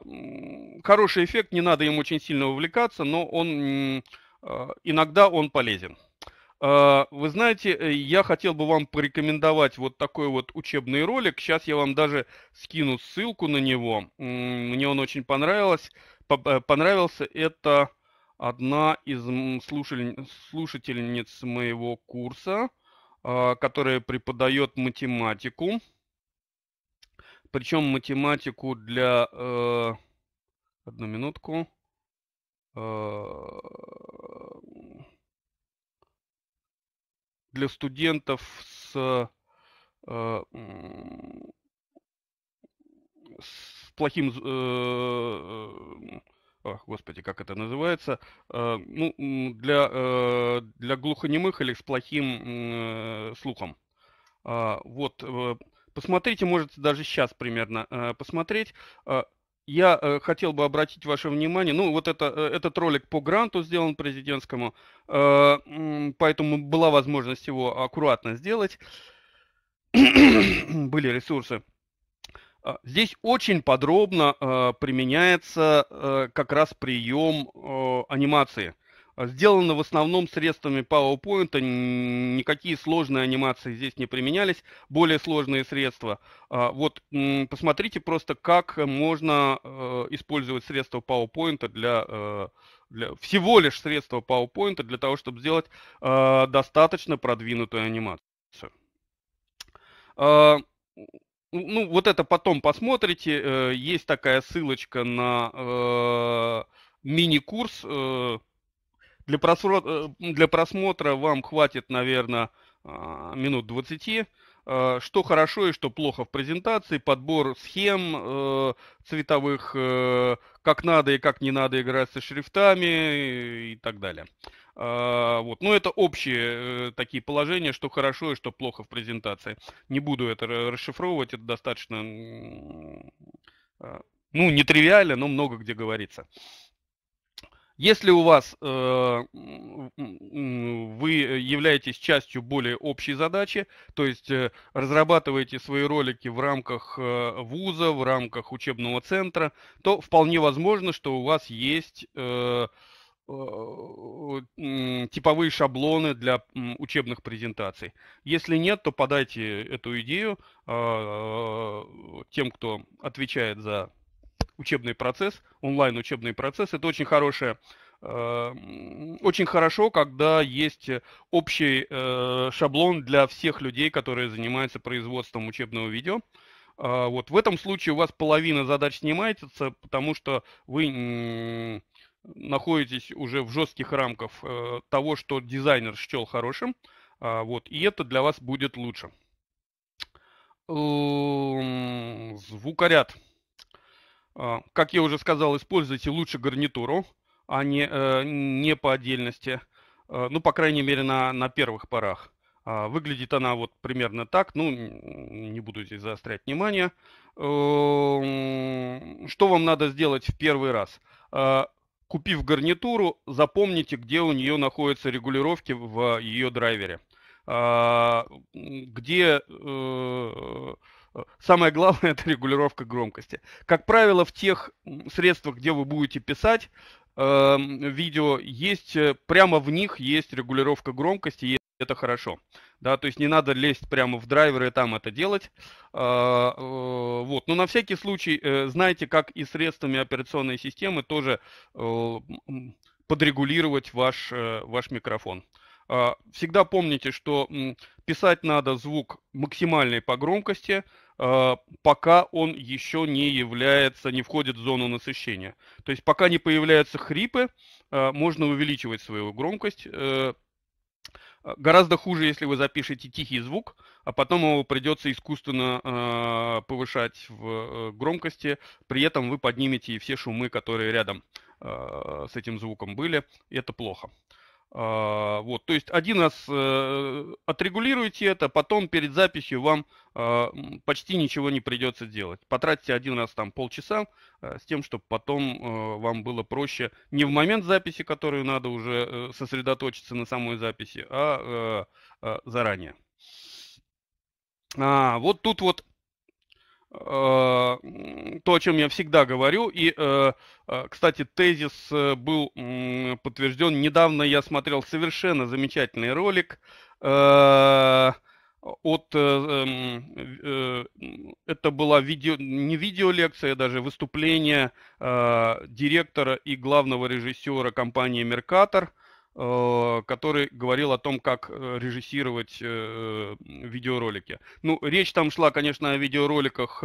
хороший эффект, не надо им очень сильно увлекаться, но он иногда он полезен. А, вы знаете, э, я хотел бы вам порекомендовать вот такой вот учебный ролик. Сейчас я вам даже скину ссылку на него. Мне он очень понравился. Э, понравился это одна из слушательниц моего курса, а, которая преподает математику. Причем математику для... Э, одну минутку а, для студентов с, э, с плохим... ох э, э, господи, как это называется, ну, для, для глухонемых или с плохим слухом. А, вот, посмотрите, может даже сейчас примерно посмотреть. Я э, хотел бы обратить ваше внимание, ну вот это, э, этот ролик по гранту сделан президентскому, э, поэтому была возможность его аккуратно сделать, были ресурсы. Здесь очень подробно применяется как раз прием анимации – а, Сделано в основном средствами PowerPoint, а, никакие сложные анимации здесь не применялись, более сложные средства. А, вот посмотрите просто, как можно использовать средства PowerPoint для, для всего лишь средства PowerPoint для того, чтобы сделать достаточно продвинутую анимацию. Ну, ну, вот это потом посмотрите. Э, есть такая ссылочка на э, мини-курс э, для просмотра, э, для просмотра вам хватит, наверное, а, минут 20. А, что хорошо и что плохо в презентации, подбор схем э, цветовых, э, как надо и как не надо играть со шрифтами и так далее. А, вот. Но ну, это общие такие положения, что хорошо и что плохо в презентации. Не буду это расшифровывать, это достаточно, ну, нетривиально, но много где говорится. Если у вас э, вы являетесь частью более общей задачи, то есть э, разрабатываете свои ролики в рамках э, вуза, в рамках учебного центра, то вполне возможно, что у вас есть э, э типовые шаблоны для учебных презентаций. Если нет, то подайте эту идею а, э, тем, кто отвечает за учебный процесс, онлайн-учебный процесс. Это очень хорошее, эм, очень хорошо, когда есть общий э, шаблон для всех людей, которые занимаются производством учебного видео. А, вот в этом случае у вас половина задач снимается, потому что вы находитесь уже в жестких рамках э, того, что дизайнер счел хорошим. А, вот, и это для вас будет лучше. Эм, звукоряд. А, как я уже сказал, используйте лучше гарнитуру, а не, э, не по отдельности. Э, ну, по крайней мере, на, на первых порах. А, выглядит она вот примерно так, ну, не буду здесь заострять внимание. Эм, что вам надо сделать в первый раз? Э, купив гарнитуру, запомните, где у нее находятся регулировки в ее драйвере. А, где Самое главное – это регулировка громкости. Как правило, в тех средствах, где вы будете писать э, видео, есть э, прямо в них есть регулировка громкости, и это хорошо. Да, то есть не надо лезть прямо в драйверы и там это делать. Э, э, вот. Но на всякий случай э, знайте, как и средствами операционной системы тоже э, подрегулировать ваш, э, ваш микрофон. А, всегда помните, что писать надо звук максимальной по громкости – Э, пока он еще не является, не входит в зону насыщения. То есть пока не появляются хрипы, э, можно увеличивать свою громкость. Э, гораздо хуже, если вы запишете тихий звук, а потом его придется искусственно повышать в громкости, при этом вы поднимете и все шумы, которые рядом с этим звуком были, и это плохо. А, вот, то есть один раз э, отрегулируйте это, потом перед записью вам а, почти ничего не придется делать. Потратьте один раз там полчаса э, с тем, чтобы потом э, вам было проще не в момент записи, которую надо уже сосредоточиться на самой записи, а заранее. А, вот тут вот а, то, о чем я всегда говорю. И, э, а, кстати, тезис э, был подтвержден. Недавно я смотрел совершенно замечательный ролик э, от это была видео не видеолекция, а даже выступление директора и главного режиссера компании Меркатор – Э, который говорил о том, как э, режиссировать э, видеоролики. Ну, речь там шла, конечно, о видеороликах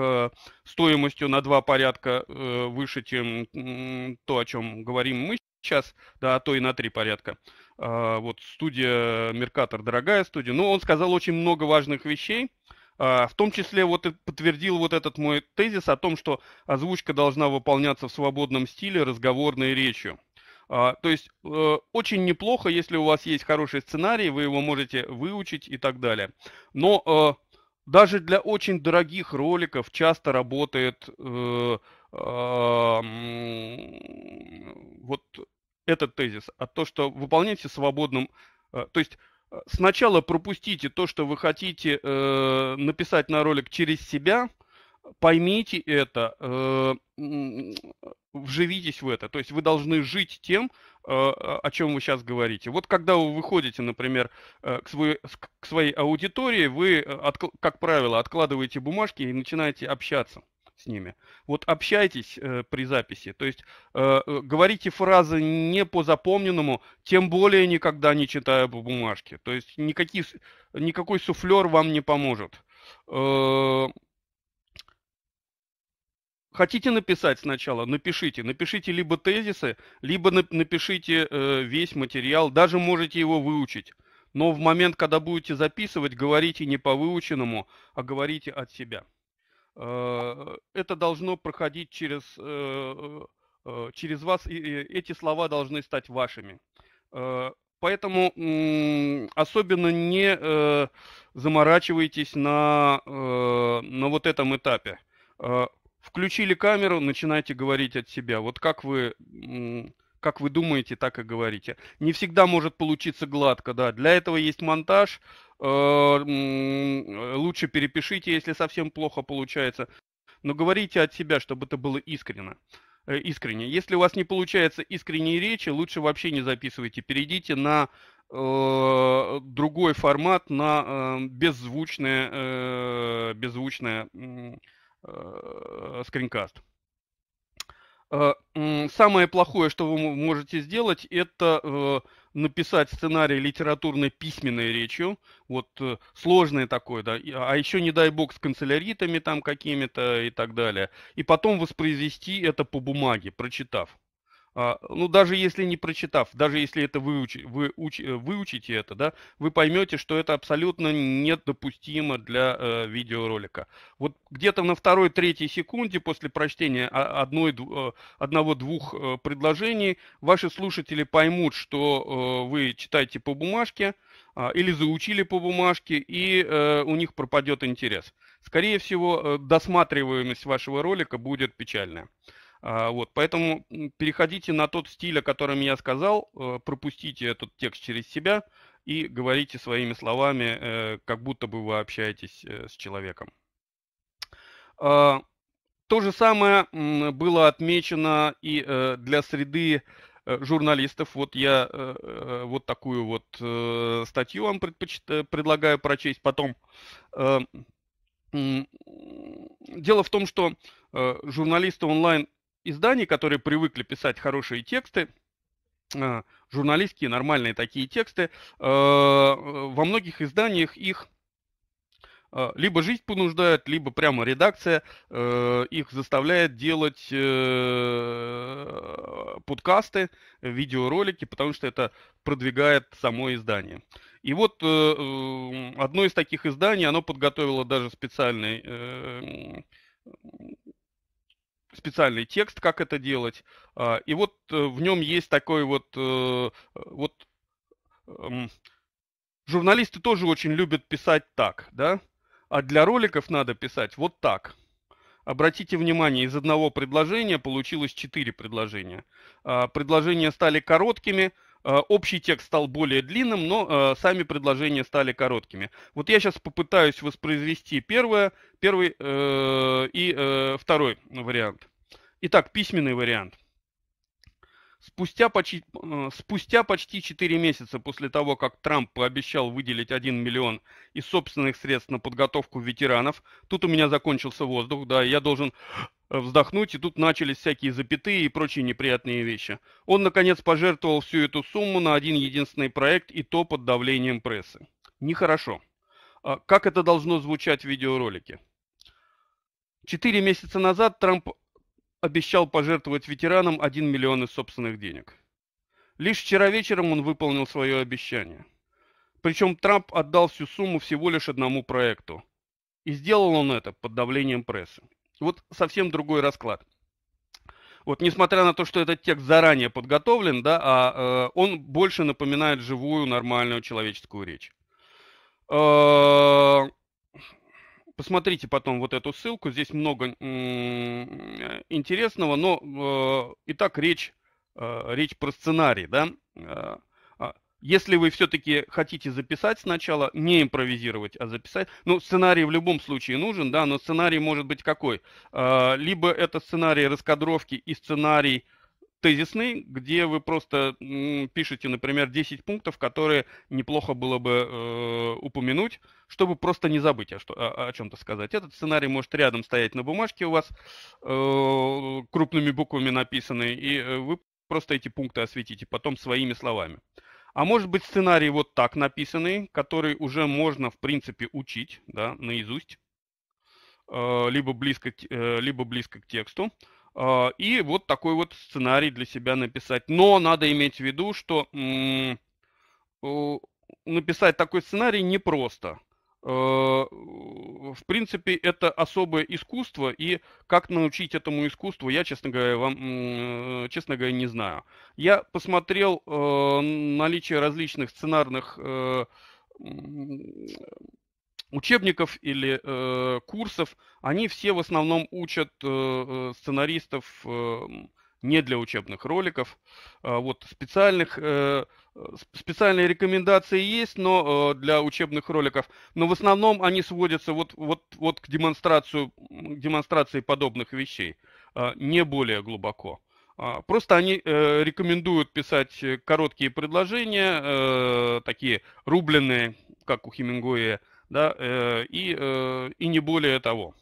стоимостью на два порядка выше, чем то, о чем говорим мы сейчас, да, а то и на три порядка. А, вот студия Меркатор, дорогая студия. Но он сказал очень много важных вещей. А, в том числе вот и подтвердил вот этот мой тезис о том, что озвучка должна выполняться в свободном стиле разговорной речью. А, то есть э, очень неплохо, если у вас есть хороший сценарий, вы его можете выучить и так далее. Но э, даже для очень дорогих роликов часто работает э, а, вот этот тезис, а то, что выполняйте свободным, то есть сначала пропустите то, что вы хотите э, написать на ролик через себя, поймите это, э, вживитесь в это. То есть вы должны жить тем, э, о чем вы сейчас говорите. Вот когда вы выходите, например, э, к, свой, к своей аудитории, вы, как правило, откладываете бумажки и начинаете общаться с ними. Вот общайтесь э, при записи, то есть э, говорите фразы не по запомненному, тем более никогда не читая по бумажке. То есть никакие, никакой суфлер вам не поможет. Э, Хотите написать сначала? Напишите. Напишите либо тезисы, либо напишите э, весь материал. Даже можете его выучить. Но в момент, когда будете записывать, говорите не по выученному, а говорите от себя. Э, это должно проходить через, э, через вас, и эти слова должны стать вашими. Поэтому особенно не заморачивайтесь на, на вот этом этапе. Включили камеру, начинайте говорить от себя. Вот как вы, как вы думаете, так и говорите. Не всегда может получиться гладко, да. Для этого есть монтаж. Э, лучше перепишите, если совсем плохо получается. Но говорите от себя, чтобы это было искренне, э, искренне. Если у вас не получается искренней речи, лучше вообще не записывайте. Перейдите на э, другой формат, на э, беззвучное, э, беззвучное э, Э, скринкаст. Э, самое плохое, что вы можете сделать, это э, написать сценарий литературной письменной речью, вот сложный такой, да, а еще, не дай бог, с канцеляритами там какими-то и так далее, и потом воспроизвести это по бумаге, прочитав. А, ну даже если не прочитав, даже если это выучи, вы уч, э, выучите это, да, вы поймете, что это абсолютно недопустимо для э, видеоролика. Вот где-то на второй-третьей секунде после прочтения одной, э, одного-двух э, предложений ваши слушатели поймут, что э, вы читаете по бумажке э, или заучили по бумажке, и э, у них пропадет интерес. Скорее всего, досматриваемость вашего ролика будет печальная. А, вот, поэтому переходите на тот стиль, о котором я сказал, э, пропустите этот текст через себя и говорите своими словами, э, как будто бы вы общаетесь э, с человеком. А, то же самое было отмечено и для среды журналистов. Вот я вот такую вот статью вам предлагаю прочесть потом. Дело в том, что журналисты онлайн изданий, которые привыкли писать хорошие тексты, а, журналистские нормальные такие тексты, а, э, во многих изданиях их а, либо жизнь понуждает, либо прямо редакция э, их заставляет делать э, подкасты, видеоролики, потому что это продвигает само издание. И вот одно из таких изданий, оно подготовило даже специальный специальный текст, как это делать. А, и вот э, в нем есть такой вот... Э, вот эм, журналисты тоже очень любят писать так, да? А для роликов надо писать вот так. Обратите внимание, из одного предложения получилось четыре предложения. А, предложения стали короткими, а, общий текст стал более длинным, но сами предложения стали короткими. Вот я сейчас попытаюсь воспроизвести первое, первый э, и э, второй вариант. Итак, письменный вариант. Спустя почти, э, спустя почти 4 месяца после того, как Трамп пообещал выделить 1 миллион из собственных средств на подготовку ветеранов, тут у меня закончился воздух, да, я должен э, вздохнуть, и тут начались всякие запятые и прочие неприятные вещи. Он, наконец, пожертвовал всю эту сумму на один единственный проект, и то под давлением прессы. Нехорошо. А как это должно звучать в видеоролике? Четыре месяца назад Трамп обещал пожертвовать ветеранам 1 миллион из собственных денег. Лишь вчера вечером он выполнил свое обещание. Причем Трамп отдал всю сумму всего лишь одному проекту. И сделал он это под давлением прессы. Вот совсем другой расклад. Вот несмотря на то, что этот текст заранее подготовлен, да, а э, он больше напоминает живую, нормальную человеческую речь. Э, Посмотрите потом вот эту ссылку, здесь много э, интересного, но э, итак, речь, э, речь про сценарий, да. Э, а, если вы все-таки хотите записать сначала, не импровизировать, а записать, ну, сценарий в любом случае нужен, да, но сценарий может быть какой? Э, либо это сценарий раскадровки и сценарий э, тезисный, где вы просто пишете, например, 10 пунктов, которые неплохо было бы э, упомянуть, чтобы просто не забыть о, о, о чем-то сказать. Этот сценарий может рядом стоять на бумажке у вас, э, крупными буквами написанный, и э, вы просто эти пункты осветите потом своими словами. А может быть сценарий вот так написанный, который уже можно, в принципе, учить да, наизусть, э, либо, близко, э, либо близко к тексту. А, и вот такой вот сценарий для себя написать. Но надо иметь в виду, что написать такой сценарий непросто. А, в принципе, это особое искусство, и как научить этому искусству, я, честно говоря, вам, честно говоря, не знаю. Я посмотрел а, наличие различных сценарных учебников или э, курсов, они все в основном учат э, э сценаристов э, не для учебных роликов. Э, вот специальных э, специальные рекомендации есть, но э, для учебных роликов, но в основном они сводятся вот вот вот к демонстрацию к демонстрации подобных вещей, э, не более глубоко. А, просто они э, рекомендуют писать короткие предложения, э, такие рубленые, как у Хемингуэя, да, э, и, э, и не более того.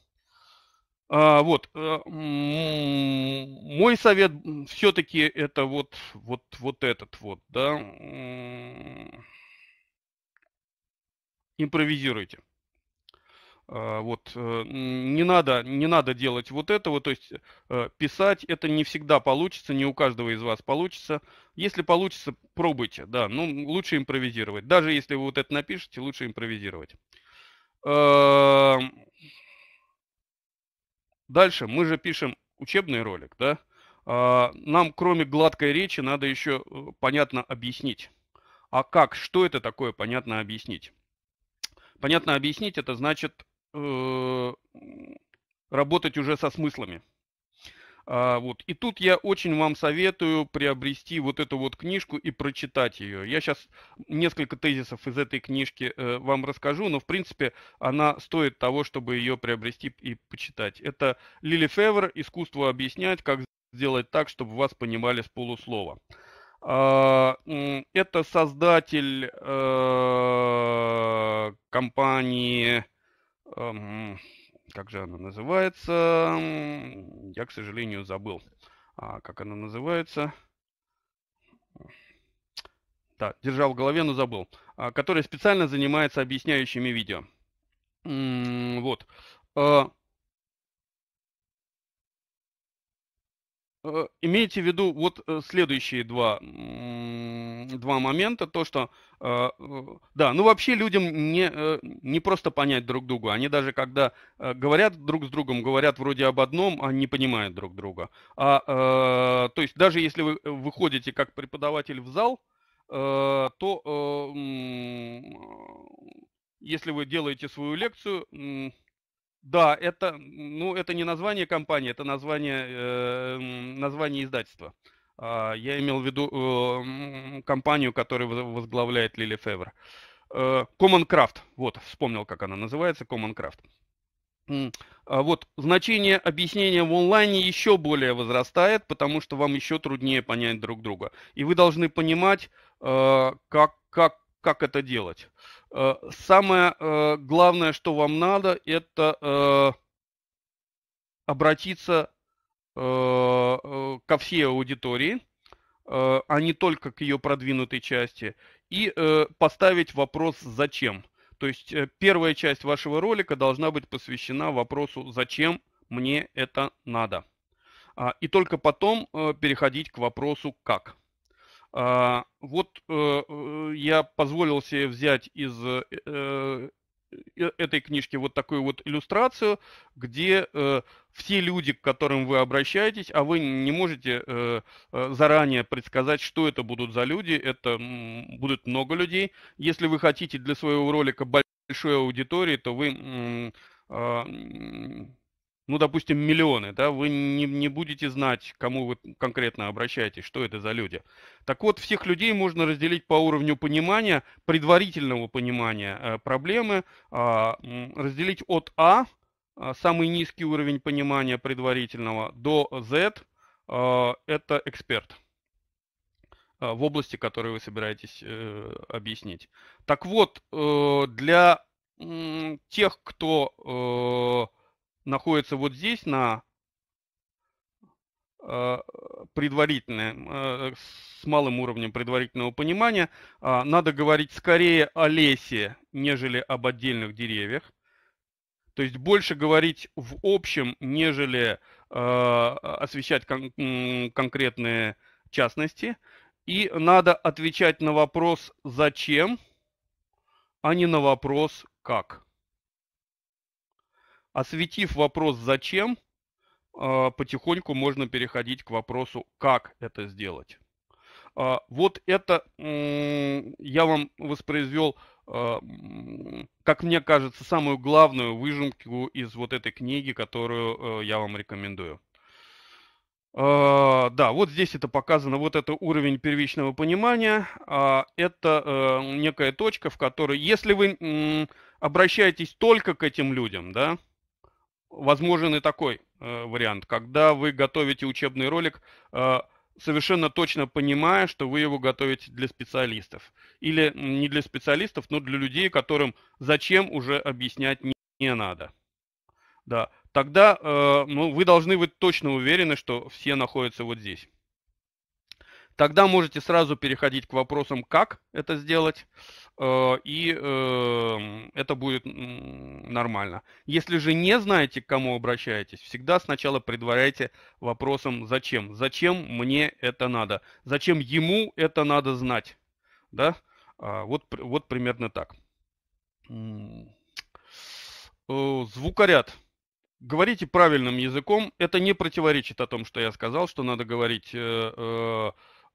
А, вот, э, мой совет все-таки это вот, вот, вот этот вот, да, импровизируйте. А, вот э, не надо, не надо делать вот этого, то есть э, писать это не всегда получится, не у каждого из вас получится. Если получится, пробуйте, да, ну лучше импровизировать. Даже если вы вот это напишете, лучше импровизировать. А, дальше мы же пишем учебный ролик, да. А, нам кроме гладкой речи надо еще э, понятно объяснить. А как, что это такое, понятно объяснить. Понятно объяснить, это значит Э, работать уже со смыслами. А, вот. И тут я очень вам советую приобрести вот эту вот книжку и прочитать ее. Я сейчас несколько тезисов из этой книжки э, вам расскажу, но в принципе она стоит того, чтобы ее приобрести и почитать. Это Лили Февер «Искусство объяснять, как сделать так, чтобы вас понимали с полуслова». А, это создатель э, компании как же она называется? Я, к сожалению, забыл, а, как она называется. Да, держал в голове, но забыл. А, которая специально занимается объясняющими видео. М -м, вот. А, Э, имейте в виду вот э, следующие два, два момента. То, что, э, да, ну вообще людям не, не просто понять друг друга. Они даже когда говорят друг с другом, говорят вроде об одном, а не понимают друг друга. А, то есть даже если вы выходите как преподаватель в зал, то если вы делаете свою лекцию, да, это, ну, это не название компании, это название, э, название издательства. Э, я имел в виду э, компанию, которую возглавляет Лили Февр. Э, Common Craft, вот, вспомнил, как она называется, Common Craft. А вот значение объяснения в онлайне еще более возрастает, потому что вам еще труднее понять друг друга. И вы должны понимать, э, как, как, как это делать. Э, самое э, главное, что вам надо, это э, обратиться ко всей аудитории, а не только к ее продвинутой части, и поставить вопрос «Зачем?». То есть первая часть вашего ролика должна быть посвящена вопросу «Зачем мне это надо?». А, и только потом переходить к вопросу «Как?». А, вот э, э, я позволил себе взять из э, этой книжки вот такую вот иллюстрацию, где э, все люди, к которым вы обращаетесь, а вы не можете э, заранее предсказать, что это будут за люди, это м, будет много людей. Если вы хотите для своего ролика большой аудитории, то вы м, а, ну, допустим, миллионы, да, вы не, не будете знать, кому вы конкретно обращаетесь, что это за люди. Так вот, всех людей можно разделить по уровню понимания, предварительного понимания э, проблемы, э, разделить от а, а, самый низкий уровень понимания предварительного, до Z, э, а, это эксперт э, в области, которую вы собираетесь э, объяснить. Так вот, э, для тех, кто э, находится вот здесь на а, предварительное, э, с малым уровнем предварительного понимания. А, надо говорить скорее о лесе, нежели об отдельных деревьях. То есть больше говорить в общем, нежели а, освещать кон конкретные частности. И надо отвечать на вопрос «зачем», а не на вопрос «как». Осветив вопрос «зачем», а, потихоньку можно переходить к вопросу «как это сделать». А, вот это я вам воспроизвел, а, как мне кажется, самую главную выжимку из вот этой книги, которую э, я вам рекомендую. Да, вот здесь это показано, вот это уровень первичного понимания, это э, некая точка, в которой, если вы обращаетесь только к этим людям, да, возможен и такой э, вариант, когда вы готовите учебный ролик, э, совершенно точно понимая, что вы его готовите для специалистов. Или не для специалистов, но для людей, которым зачем уже объяснять не, надо. Да. Тогда э, ну, вы должны быть точно уверены, что все находятся вот здесь. Тогда можете сразу переходить к вопросам, как это сделать, э, и э, это будет нормально. Если же не знаете, к кому обращаетесь, всегда сначала предваряйте вопросом «зачем?». Зачем мне это надо? Зачем ему это надо знать? Да? А, вот, вот примерно так. Э, звукоряд. Говорите правильным языком. Это не противоречит о том, что я сказал, что надо говорить...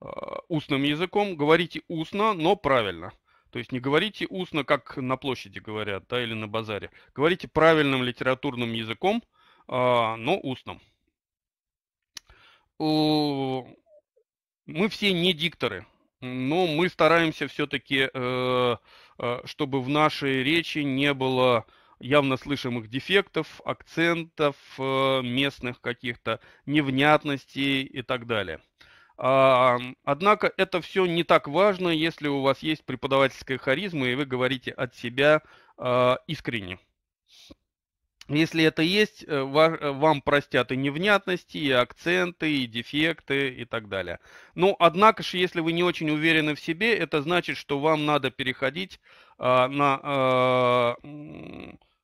Э, устным языком, говорите устно, но правильно. То есть не говорите устно, как на площади говорят, да, или на базаре. Говорите правильным литературным языком, а, но устным. Мы все не дикторы, но мы стараемся все-таки, э, э, чтобы в нашей речи не было явно слышимых дефектов, акцентов местных каких-то, невнятностей и так далее. А, однако это все не так важно, если у вас есть преподавательская харизма, и вы говорите от себя а, искренне. Если это есть, э, э, вам простят и невнятности, и акценты, и дефекты, и так далее. Но, ну, однако же, если вы не очень уверены в себе, это значит, что вам надо переходить а, на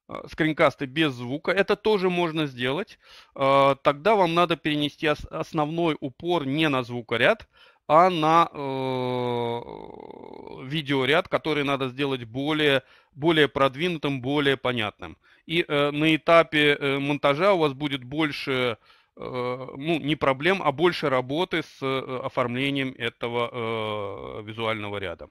Э, скринкасты без звука, это тоже можно сделать. Э, тогда вам надо перенести основной упор не на звукоряд, а на э, видеоряд, который надо сделать более, более продвинутым, более понятным. И э, на этапе э, монтажа у вас будет больше, э, ну, не проблем, а больше работы с э, оформлением этого э, визуального ряда.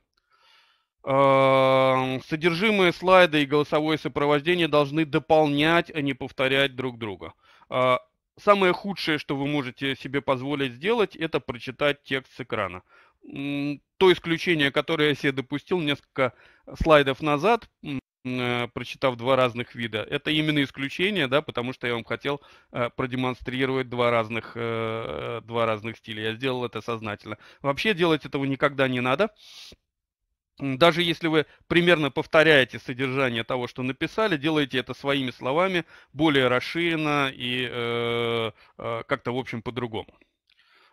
Эм, содержимое слайда и голосовое сопровождение должны дополнять, а не повторять друг друга. Э, самое худшее, что вы можете себе позволить сделать, это прочитать текст с экрана. То исключение, которое я себе допустил несколько слайдов назад, э, прочитав два разных вида. Это именно исключение, да, потому что я вам хотел э, продемонстрировать два разных, два разных стиля. Я сделал это сознательно. Вообще делать этого никогда не надо даже если вы примерно повторяете содержание того, что написали, делаете это своими словами, более расширенно и э, э, как-то, в общем, по-другому.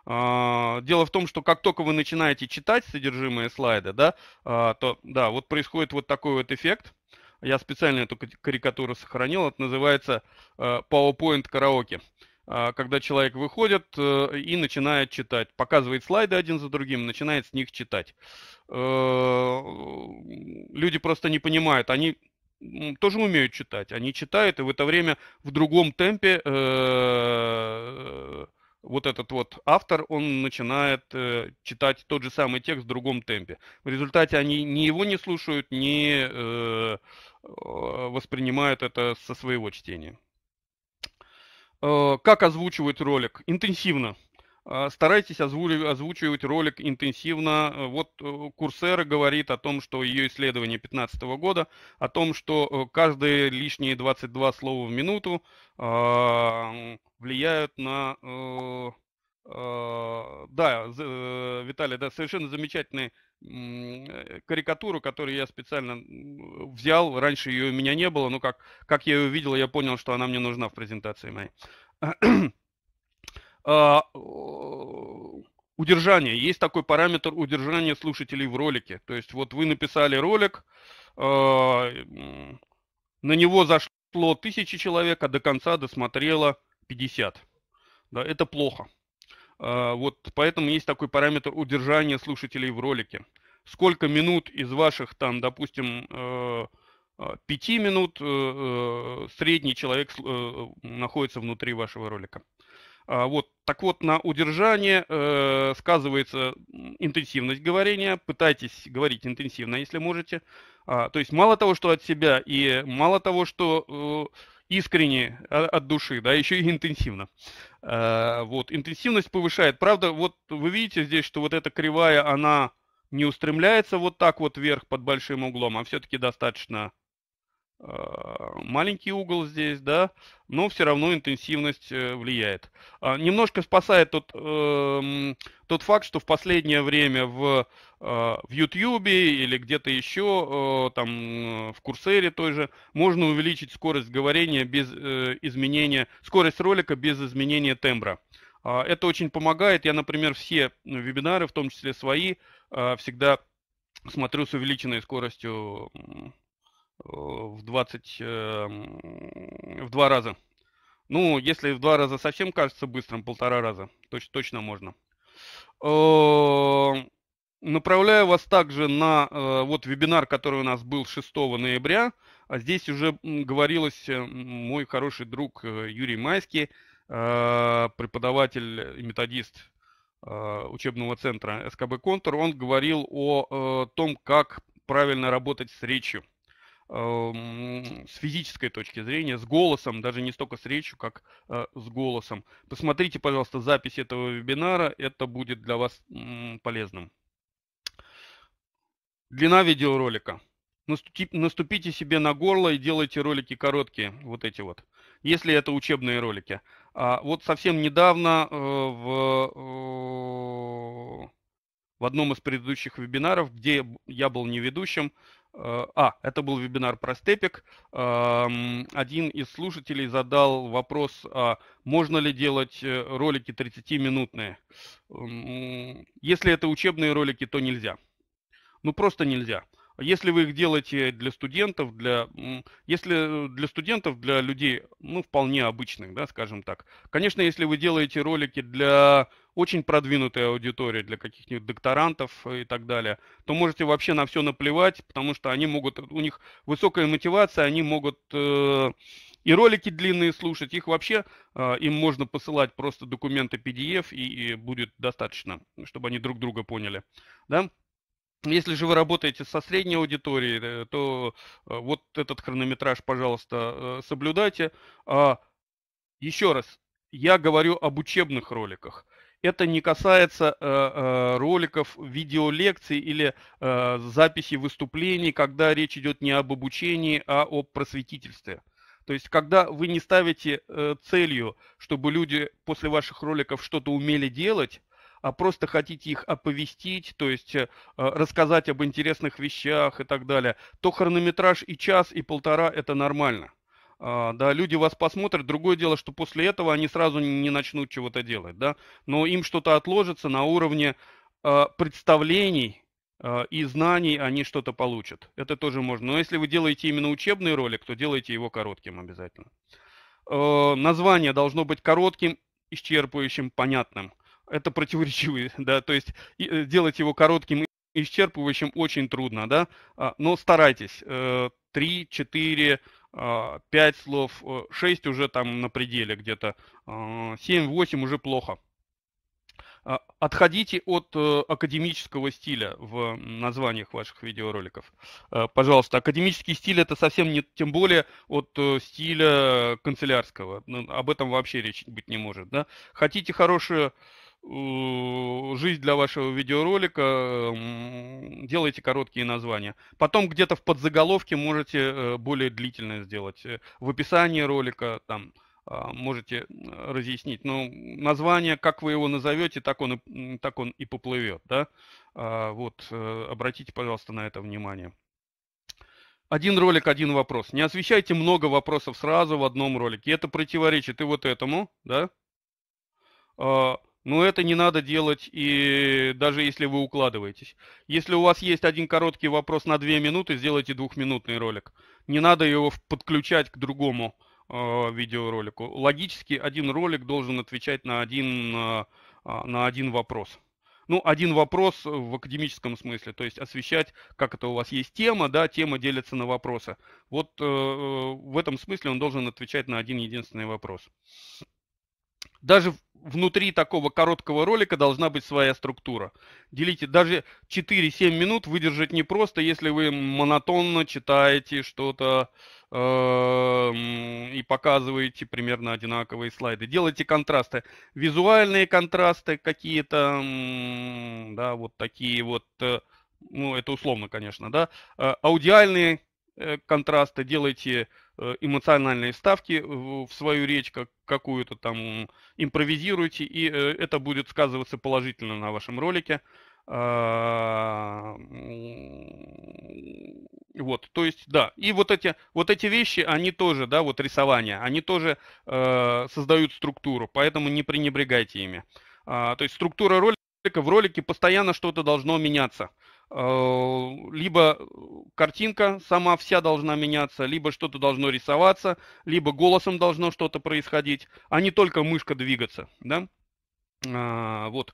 А, дело в том, что как только вы начинаете читать содержимое слайда, да, а, то да, вот происходит вот такой вот эффект. Я специально эту карикатуру сохранил, это называется э, PowerPoint караоке. А, когда человек выходит э, и начинает читать, показывает слайды один за другим, начинает с них читать. Э, люди просто не понимают, они тоже умеют читать, они читают, и в это время в другом темпе э, вот этот вот автор, он начинает читать тот же самый текст в другом темпе. В результате они ни его не слушают, ни воспринимают это со своего чтения. Э, как озвучивать ролик? Интенсивно. Э, старайтесь озвучивать ролик интенсивно. Э, вот Курсера говорит о том, что ее исследование 2015 года, о том, что каждые лишние 22 слова в минуту влияют на Э, да, э, Виталий, да, совершенно замечательная э, карикатуру, которую я специально взял. Раньше ее у меня не было, но как, как я ее увидел, я понял, что она мне нужна в презентации моей. А, удержание. Есть такой параметр удержания слушателей в ролике. То есть вот вы написали ролик, а, на него зашло тысячи человек, а до конца досмотрело 50. Да, это плохо. А, вот поэтому есть такой параметр удержания слушателей в ролике. Сколько минут из ваших, там, допустим, э, а, пяти минут э, э, средний человек находится внутри вашего ролика. А, вот. Так вот, на удержание сказывается интенсивность говорения. Пытайтесь говорить интенсивно, если можете. то есть мало того, что от себя, и мало того, что искренне, а, от души, да, еще и интенсивно. Э, вот, интенсивность повышает. Правда, вот вы видите здесь, что вот эта кривая, она не устремляется вот так вот вверх под большим углом, а все-таки достаточно Э, маленький угол здесь, да, но все равно интенсивность э, влияет. А, немножко спасает тот, эм, тот факт, что в последнее время в, э, в YouTube или где-то еще, там в Курсере той же, можно увеличить скорость говорения без изменения, скорость ролика без изменения тембра. А, это очень помогает. Я, например, все вебинары, в том числе свои, всегда смотрю с увеличенной скоростью Э, в 20, эм, в два раза. Ну, если в два раза совсем кажется быстрым, полтора раза, точ, точно можно. Эм, направляю вас также на э, вот вебинар, который у нас был 6 ноября. А здесь уже говорилось э, мой хороший друг Юрий Майский, преподаватель и методист учебного центра СКБ «Контур». Он говорил о том, как правильно работать с речью – с физической точки зрения, с голосом, даже не столько с речью, как э, с голосом. Посмотрите, пожалуйста, запись этого вебинара, это будет для вас полезным. Длина видеоролика. Наступи, наступите себе на горло и делайте ролики короткие, вот эти вот, если это учебные ролики. А вот совсем недавно э, в, э, в одном из предыдущих вебинаров, где я был не ведущим, Э, а, это был вебинар про степик. Эм, один из слушателей задал вопрос, а можно ли делать э, ролики 30-минутные. Если это учебные ролики, то нельзя. Ну, просто нельзя. Если вы их делаете для студентов, для, если для студентов, для людей, ну, вполне обычных, да, скажем так. Конечно, если вы делаете ролики для очень продвинутая аудитория для каких-нибудь докторантов э, и так далее, то можете вообще на все наплевать, потому что они могут, у них высокая мотивация, они могут э, и ролики длинные слушать, их вообще а, им можно посылать просто документы PDF и, и будет достаточно, чтобы они друг друга поняли, да? Если же вы работаете со средней аудиторией, э, то вот этот хронометраж, пожалуйста, соблюдайте. А, еще раз, я говорю об учебных роликах это не касается э, э, роликов, видеолекций или э, записи выступлений, когда речь идет не об обучении, а о просветительстве. То есть, когда вы не ставите э, целью, чтобы люди после ваших роликов что-то умели делать, а просто хотите их оповестить, то есть э, рассказать об интересных вещах и так далее, то хронометраж и час, и полтора – это нормально. А, да, люди вас посмотрят. Другое дело, что после этого они сразу не начнут чего-то делать, да, но им что-то отложится на уровне а, представлений а, и знаний они что-то получат. Это тоже можно. Но если вы делаете именно учебный ролик, то делайте его коротким обязательно. Название должно быть коротким, исчерпывающим, понятным. Это противоречивый, да, то есть э, делать его коротким и исчерпывающим очень трудно, да, но старайтесь. 3, э, 4, 5 а, слов, 6 э, уже там на пределе где-то, 7-8 а, уже плохо. А, отходите от э, академического стиля в названиях ваших видеороликов. Пожалуйста, академический стиль это совсем не, тем более от э, стиля канцелярского. Ну, об этом вообще речь быть не может. Да? Хотите хорошую Э, жизнь для вашего видеоролика, делайте короткие названия. Потом где-то в подзаголовке можете э, более длительное сделать. Э, в описании ролика там а, можете разъяснить. Но ну, название, как вы его назовете, так он и, так он и поплывет. Да? А, вот, обратите, пожалуйста, на это внимание. Один ролик, один вопрос. Не освещайте много вопросов сразу в одном ролике. Это противоречит и вот этому, да? А, но ну, это не надо делать и даже если вы укладываетесь. Если у вас есть один короткий вопрос на две минуты, сделайте двухминутный ролик. Не надо его подключать к другому э, видеоролику. Логически один ролик должен отвечать на один, э, а, на один вопрос. Ну, один вопрос в академическом смысле, то есть освещать, как это у вас есть тема, да, тема делится на вопросы. Вот э, э в этом смысле он должен отвечать на один единственный вопрос даже внутри такого короткого ролика должна быть своя структура. Делите даже 4-7 минут выдержать непросто, если вы монотонно читаете что-то э и показываете примерно одинаковые слайды. Делайте контрасты, визуальные контрасты какие-то, да, вот такие вот, э, ну это условно, конечно, да, э, аудиальные Э, контрасты, делайте э, эмоциональные ставки в свою речь как какую-то там, импровизируйте, и э, это будет сказываться положительно на вашем ролике. А, вот, то есть, да, и вот эти, вот эти вещи, они тоже, да, вот рисование, они тоже создают структуру, поэтому не пренебрегайте ими. А, то есть структура ролика, в ролике постоянно что-то должно меняться. Э, либо э, картинка сама вся должна меняться, либо что-то должно рисоваться, либо голосом должно что-то происходить, а не только мышка двигаться, да? А, вот, э,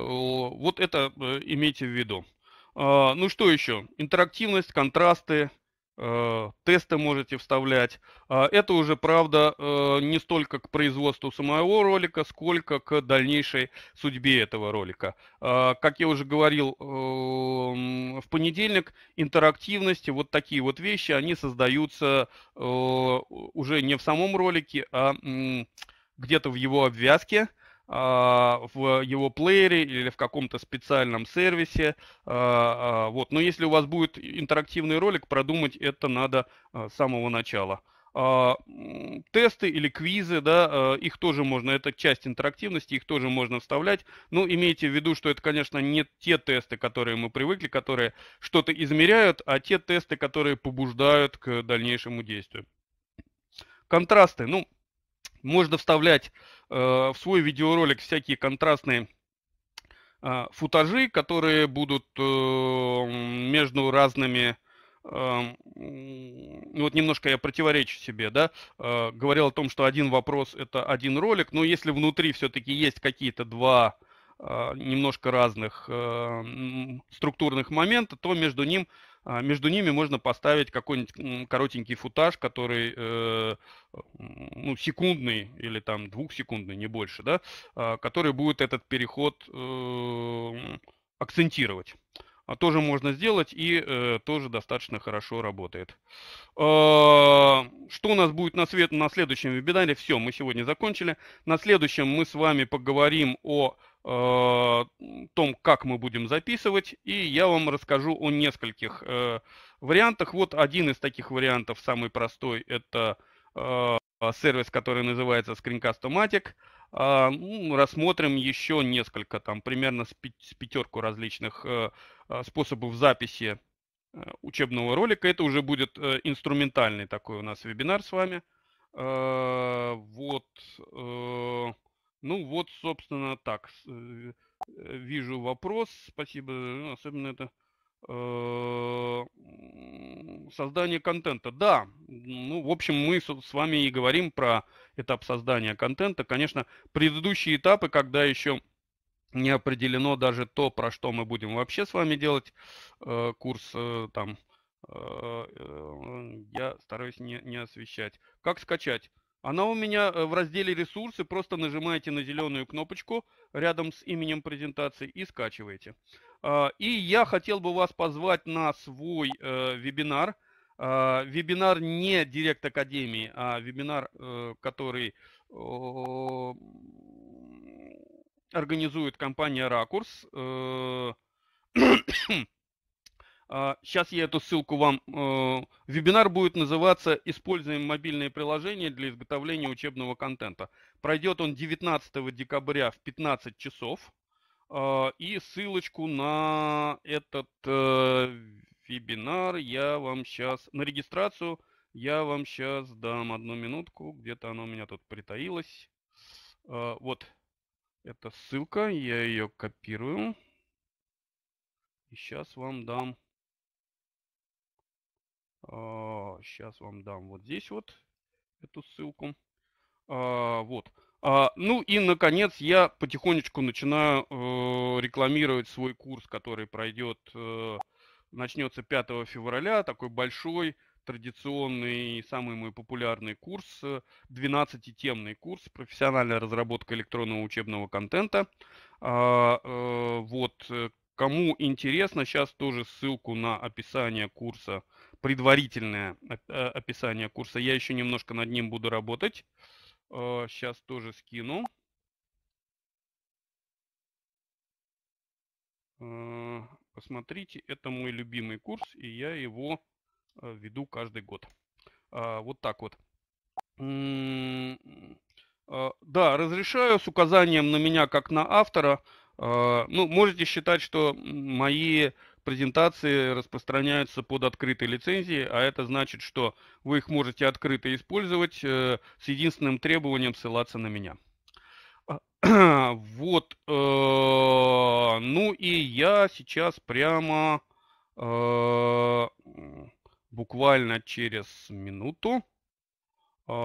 вот это имейте в виду. А, ну что еще? Интерактивность, контрасты, Э, тесты можете вставлять. А это уже, правда, э, не столько к производству самого ролика, сколько к дальнейшей судьбе этого ролика. А, как я уже говорил, эм, в понедельник интерактивности, вот такие вот вещи, они создаются э, уже не в самом ролике, а где-то в его обвязке – а, в его плеере или в каком-то специальном сервисе. А, а, вот. Но если у вас будет интерактивный ролик, продумать это надо с самого начала. Тесты или квизы, да, их тоже можно, это часть интерактивности, их тоже можно вставлять. Но ну, имейте в виду, что это, конечно, не те тесты, которые мы привыкли, которые что-то измеряют, а те тесты, которые побуждают к дальнейшему действию. Контрасты. Ну, можно вставлять Э, в свой видеоролик всякие контрастные э, футажи, которые будут э, между разными ну, вот немножко я противоречу себе, да, говорил о том, что один вопрос это один ролик, но если внутри все-таки есть какие-то два немножко разных структурных момента, то между ним а, между ними можно поставить какой-нибудь коротенький футаж, который э, ну, секундный или там двухсекундный, не больше, да, а, который будет этот переход эм, акцентировать. А тоже можно сделать и э, тоже достаточно хорошо работает. Э, что у нас будет на, свет, на следующем вебинаре? Все, мы сегодня закончили. На следующем мы с вами поговорим о Э, том, как мы будем записывать, и я вам расскажу о нескольких э, вариантах. Вот один из таких вариантов, самый простой, это э, сервис, который называется Screencast-O-Matic. Э, ну, рассмотрим еще несколько, там примерно с, пи- с пятерку различных э, э, способов записи учебного ролика. Это уже будет инструментальный такой у нас вебинар с вами. Вот ну вот, собственно, так. Э, э, вижу вопрос. Спасибо. Э, особенно это создание контента. Да, ну, в общем, мы с вами и говорим про этап создания контента. Конечно, предыдущие этапы, когда еще не определено даже то, про что мы будем вообще с вами делать курс там, я стараюсь не, не освещать. Как скачать? Она у меня э, в разделе «Ресурсы». Просто нажимаете на зеленую кнопочку рядом с именем презентации и скачиваете. А, и я хотел бы вас позвать на свой э, вебинар. А, вебинар не Директ Академии, а вебинар, э, который организует компания «Ракурс». Сейчас а, я эту ссылку вам... Э, вебинар будет называться «Используем мобильные приложения для изготовления учебного контента». Пройдет он 19 декабря в 15 часов. А, и ссылочку на этот э, вебинар я вам сейчас... На регистрацию я вам сейчас дам одну минутку. Где-то она у меня тут притаилась. А, вот эта ссылка. Я ее копирую. И сейчас вам дам Сейчас а, вам дам вот здесь вот эту ссылку. А, вот. А, ну и, наконец, я потихонечку начинаю э, рекламировать свой курс, который пройдет, э, начнется 5 февраля, такой большой, традиционный, самый мой популярный курс, 12-темный э, курс «Профессиональная разработка электронного учебного контента». Вот, кому интересно, сейчас тоже ссылку на описание курса – предварительное э, описание курса. Я еще немножко над ним буду работать. Сейчас э, тоже скину. Э, посмотрите, это мой любимый курс, и я его веду каждый год. А, вот так вот. А, да, разрешаю с указанием на меня как на автора. Ну, можете считать, что мои презентации распространяются под открытой лицензией, а это значит, что вы их можете открыто использовать э, с единственным требованием ссылаться на меня. Вот, э, ну и я сейчас прямо э, буквально через минуту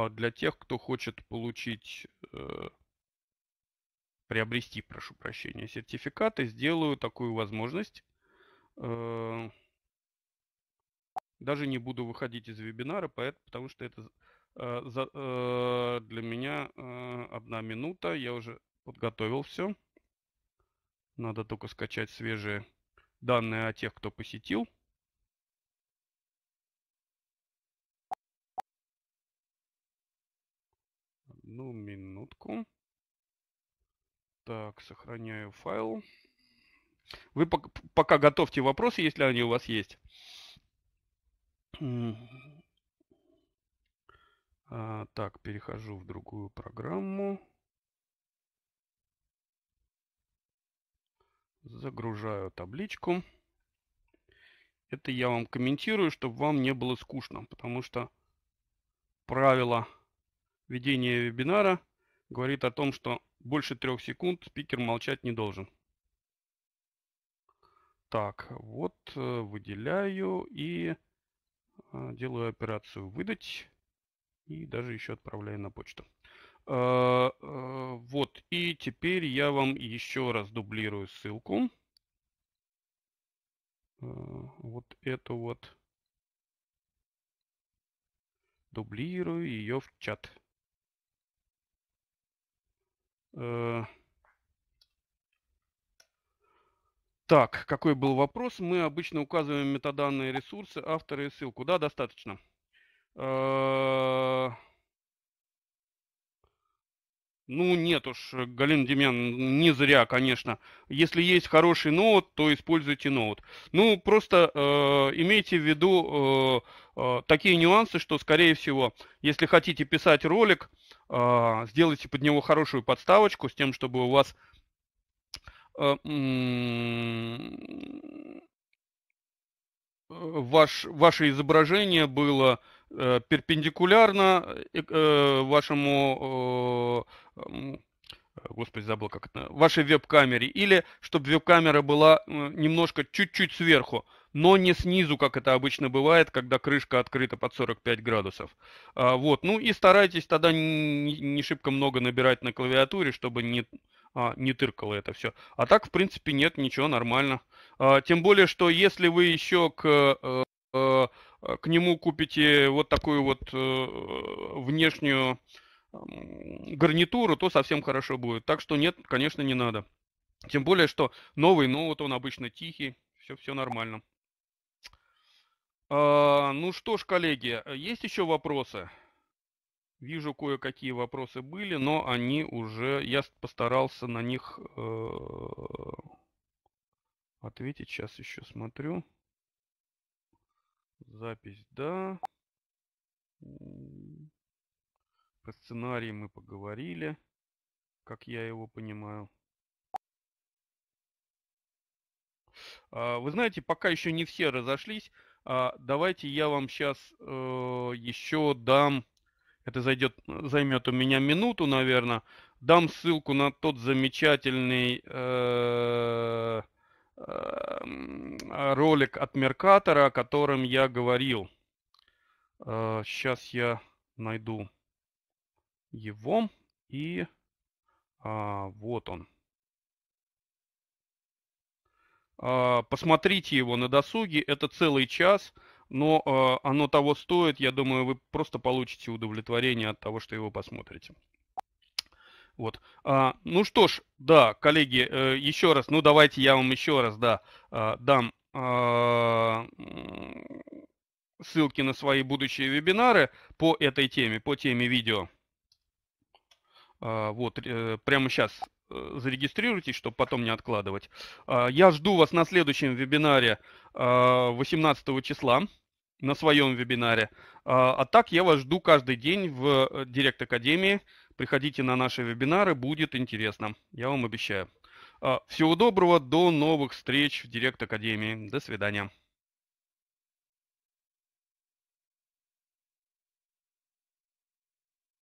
для тех, кто хочет получить, приобрести, прошу прощения, сертификаты, сделаю такую возможность. Э, даже не буду выходить из вебинара, потому что это э, э, для меня одна минута. Я уже подготовил все. Надо только скачать свежие данные о тех, кто посетил. Одну минутку. Так, сохраняю файл. Вы пока готовьте вопросы, если они у вас есть. А, так, перехожу в другую программу. Загружаю табличку. Это я вам комментирую, чтобы вам не было скучно, потому что правило ведения вебинара говорит о том, что больше трех секунд спикер молчать не должен. Так, вот э, выделяю и э, делаю операцию «Выдать» и даже еще отправляю на почту. Э, вот, и теперь я вам еще раз дублирую ссылку. Вот эту вот. Дублирую ее в чат. Так, какой был вопрос? Мы обычно указываем метаданные ресурсы, авторы и ссылку. Да, достаточно. Э, ну нет уж, Галина Демьян, не зря, конечно. Если есть хороший ноут, то используйте ноут. Ну, просто э, имейте в виду э, э, такие нюансы, что, скорее всего, если хотите писать ролик, э, сделайте под него хорошую подставочку с тем, чтобы у вас Э, э, ваш, ваше изображение было э, перпендикулярно вашему Господи, забыл, как это. Вашей веб-камере. Или чтобы веб-камера была немножко чуть-чуть сверху, но не снизу, как это обычно бывает, когда крышка открыта под 45 градусов. А, вот. Ну и старайтесь тогда не, не шибко много набирать на клавиатуре, чтобы не, а, не тыркало это все. А так, в принципе, нет, ничего, нормально. А, тем более, что если вы еще к, э, э, э, к нему купите вот такую вот э, внешнюю гарнитуру, то совсем хорошо будет. Так что нет, конечно, не надо. Тем более, что новый, но вот он обычно тихий, все, все нормально. А, ну что ж, коллеги, э, есть еще вопросы? Вижу, кое-какие вопросы были, но они уже, я постарался на них э, ответить. Сейчас еще смотрю. Запись, да. Про сценарий мы поговорили, как я его понимаю. А, вы знаете, пока еще не все разошлись. А, давайте я вам сейчас э, еще дам это зайдет, займет у меня минуту, наверное. Дам ссылку на тот замечательный э, э, ролик от Меркатора, о котором я говорил. Э, сейчас я найду его. И а, вот он. А, посмотрите его на досуге. Это целый час но э, оно того стоит. Я думаю, вы просто получите удовлетворение от того, что его посмотрите. Вот. А, ну что ж, да, коллеги, э, еще раз, ну давайте я вам еще раз, да, э, дам э, ссылки на свои будущие вебинары по этой теме, по теме видео. Э, вот, э, прямо сейчас э, зарегистрируйтесь, чтобы потом не откладывать. А, я жду вас на следующем вебинаре 18 числа на своем вебинаре. А, а так я вас жду каждый день в э, Директ Академии. Приходите на наши вебинары, будет интересно, я вам обещаю. А, всего доброго, до новых встреч в Директ Академии. До свидания.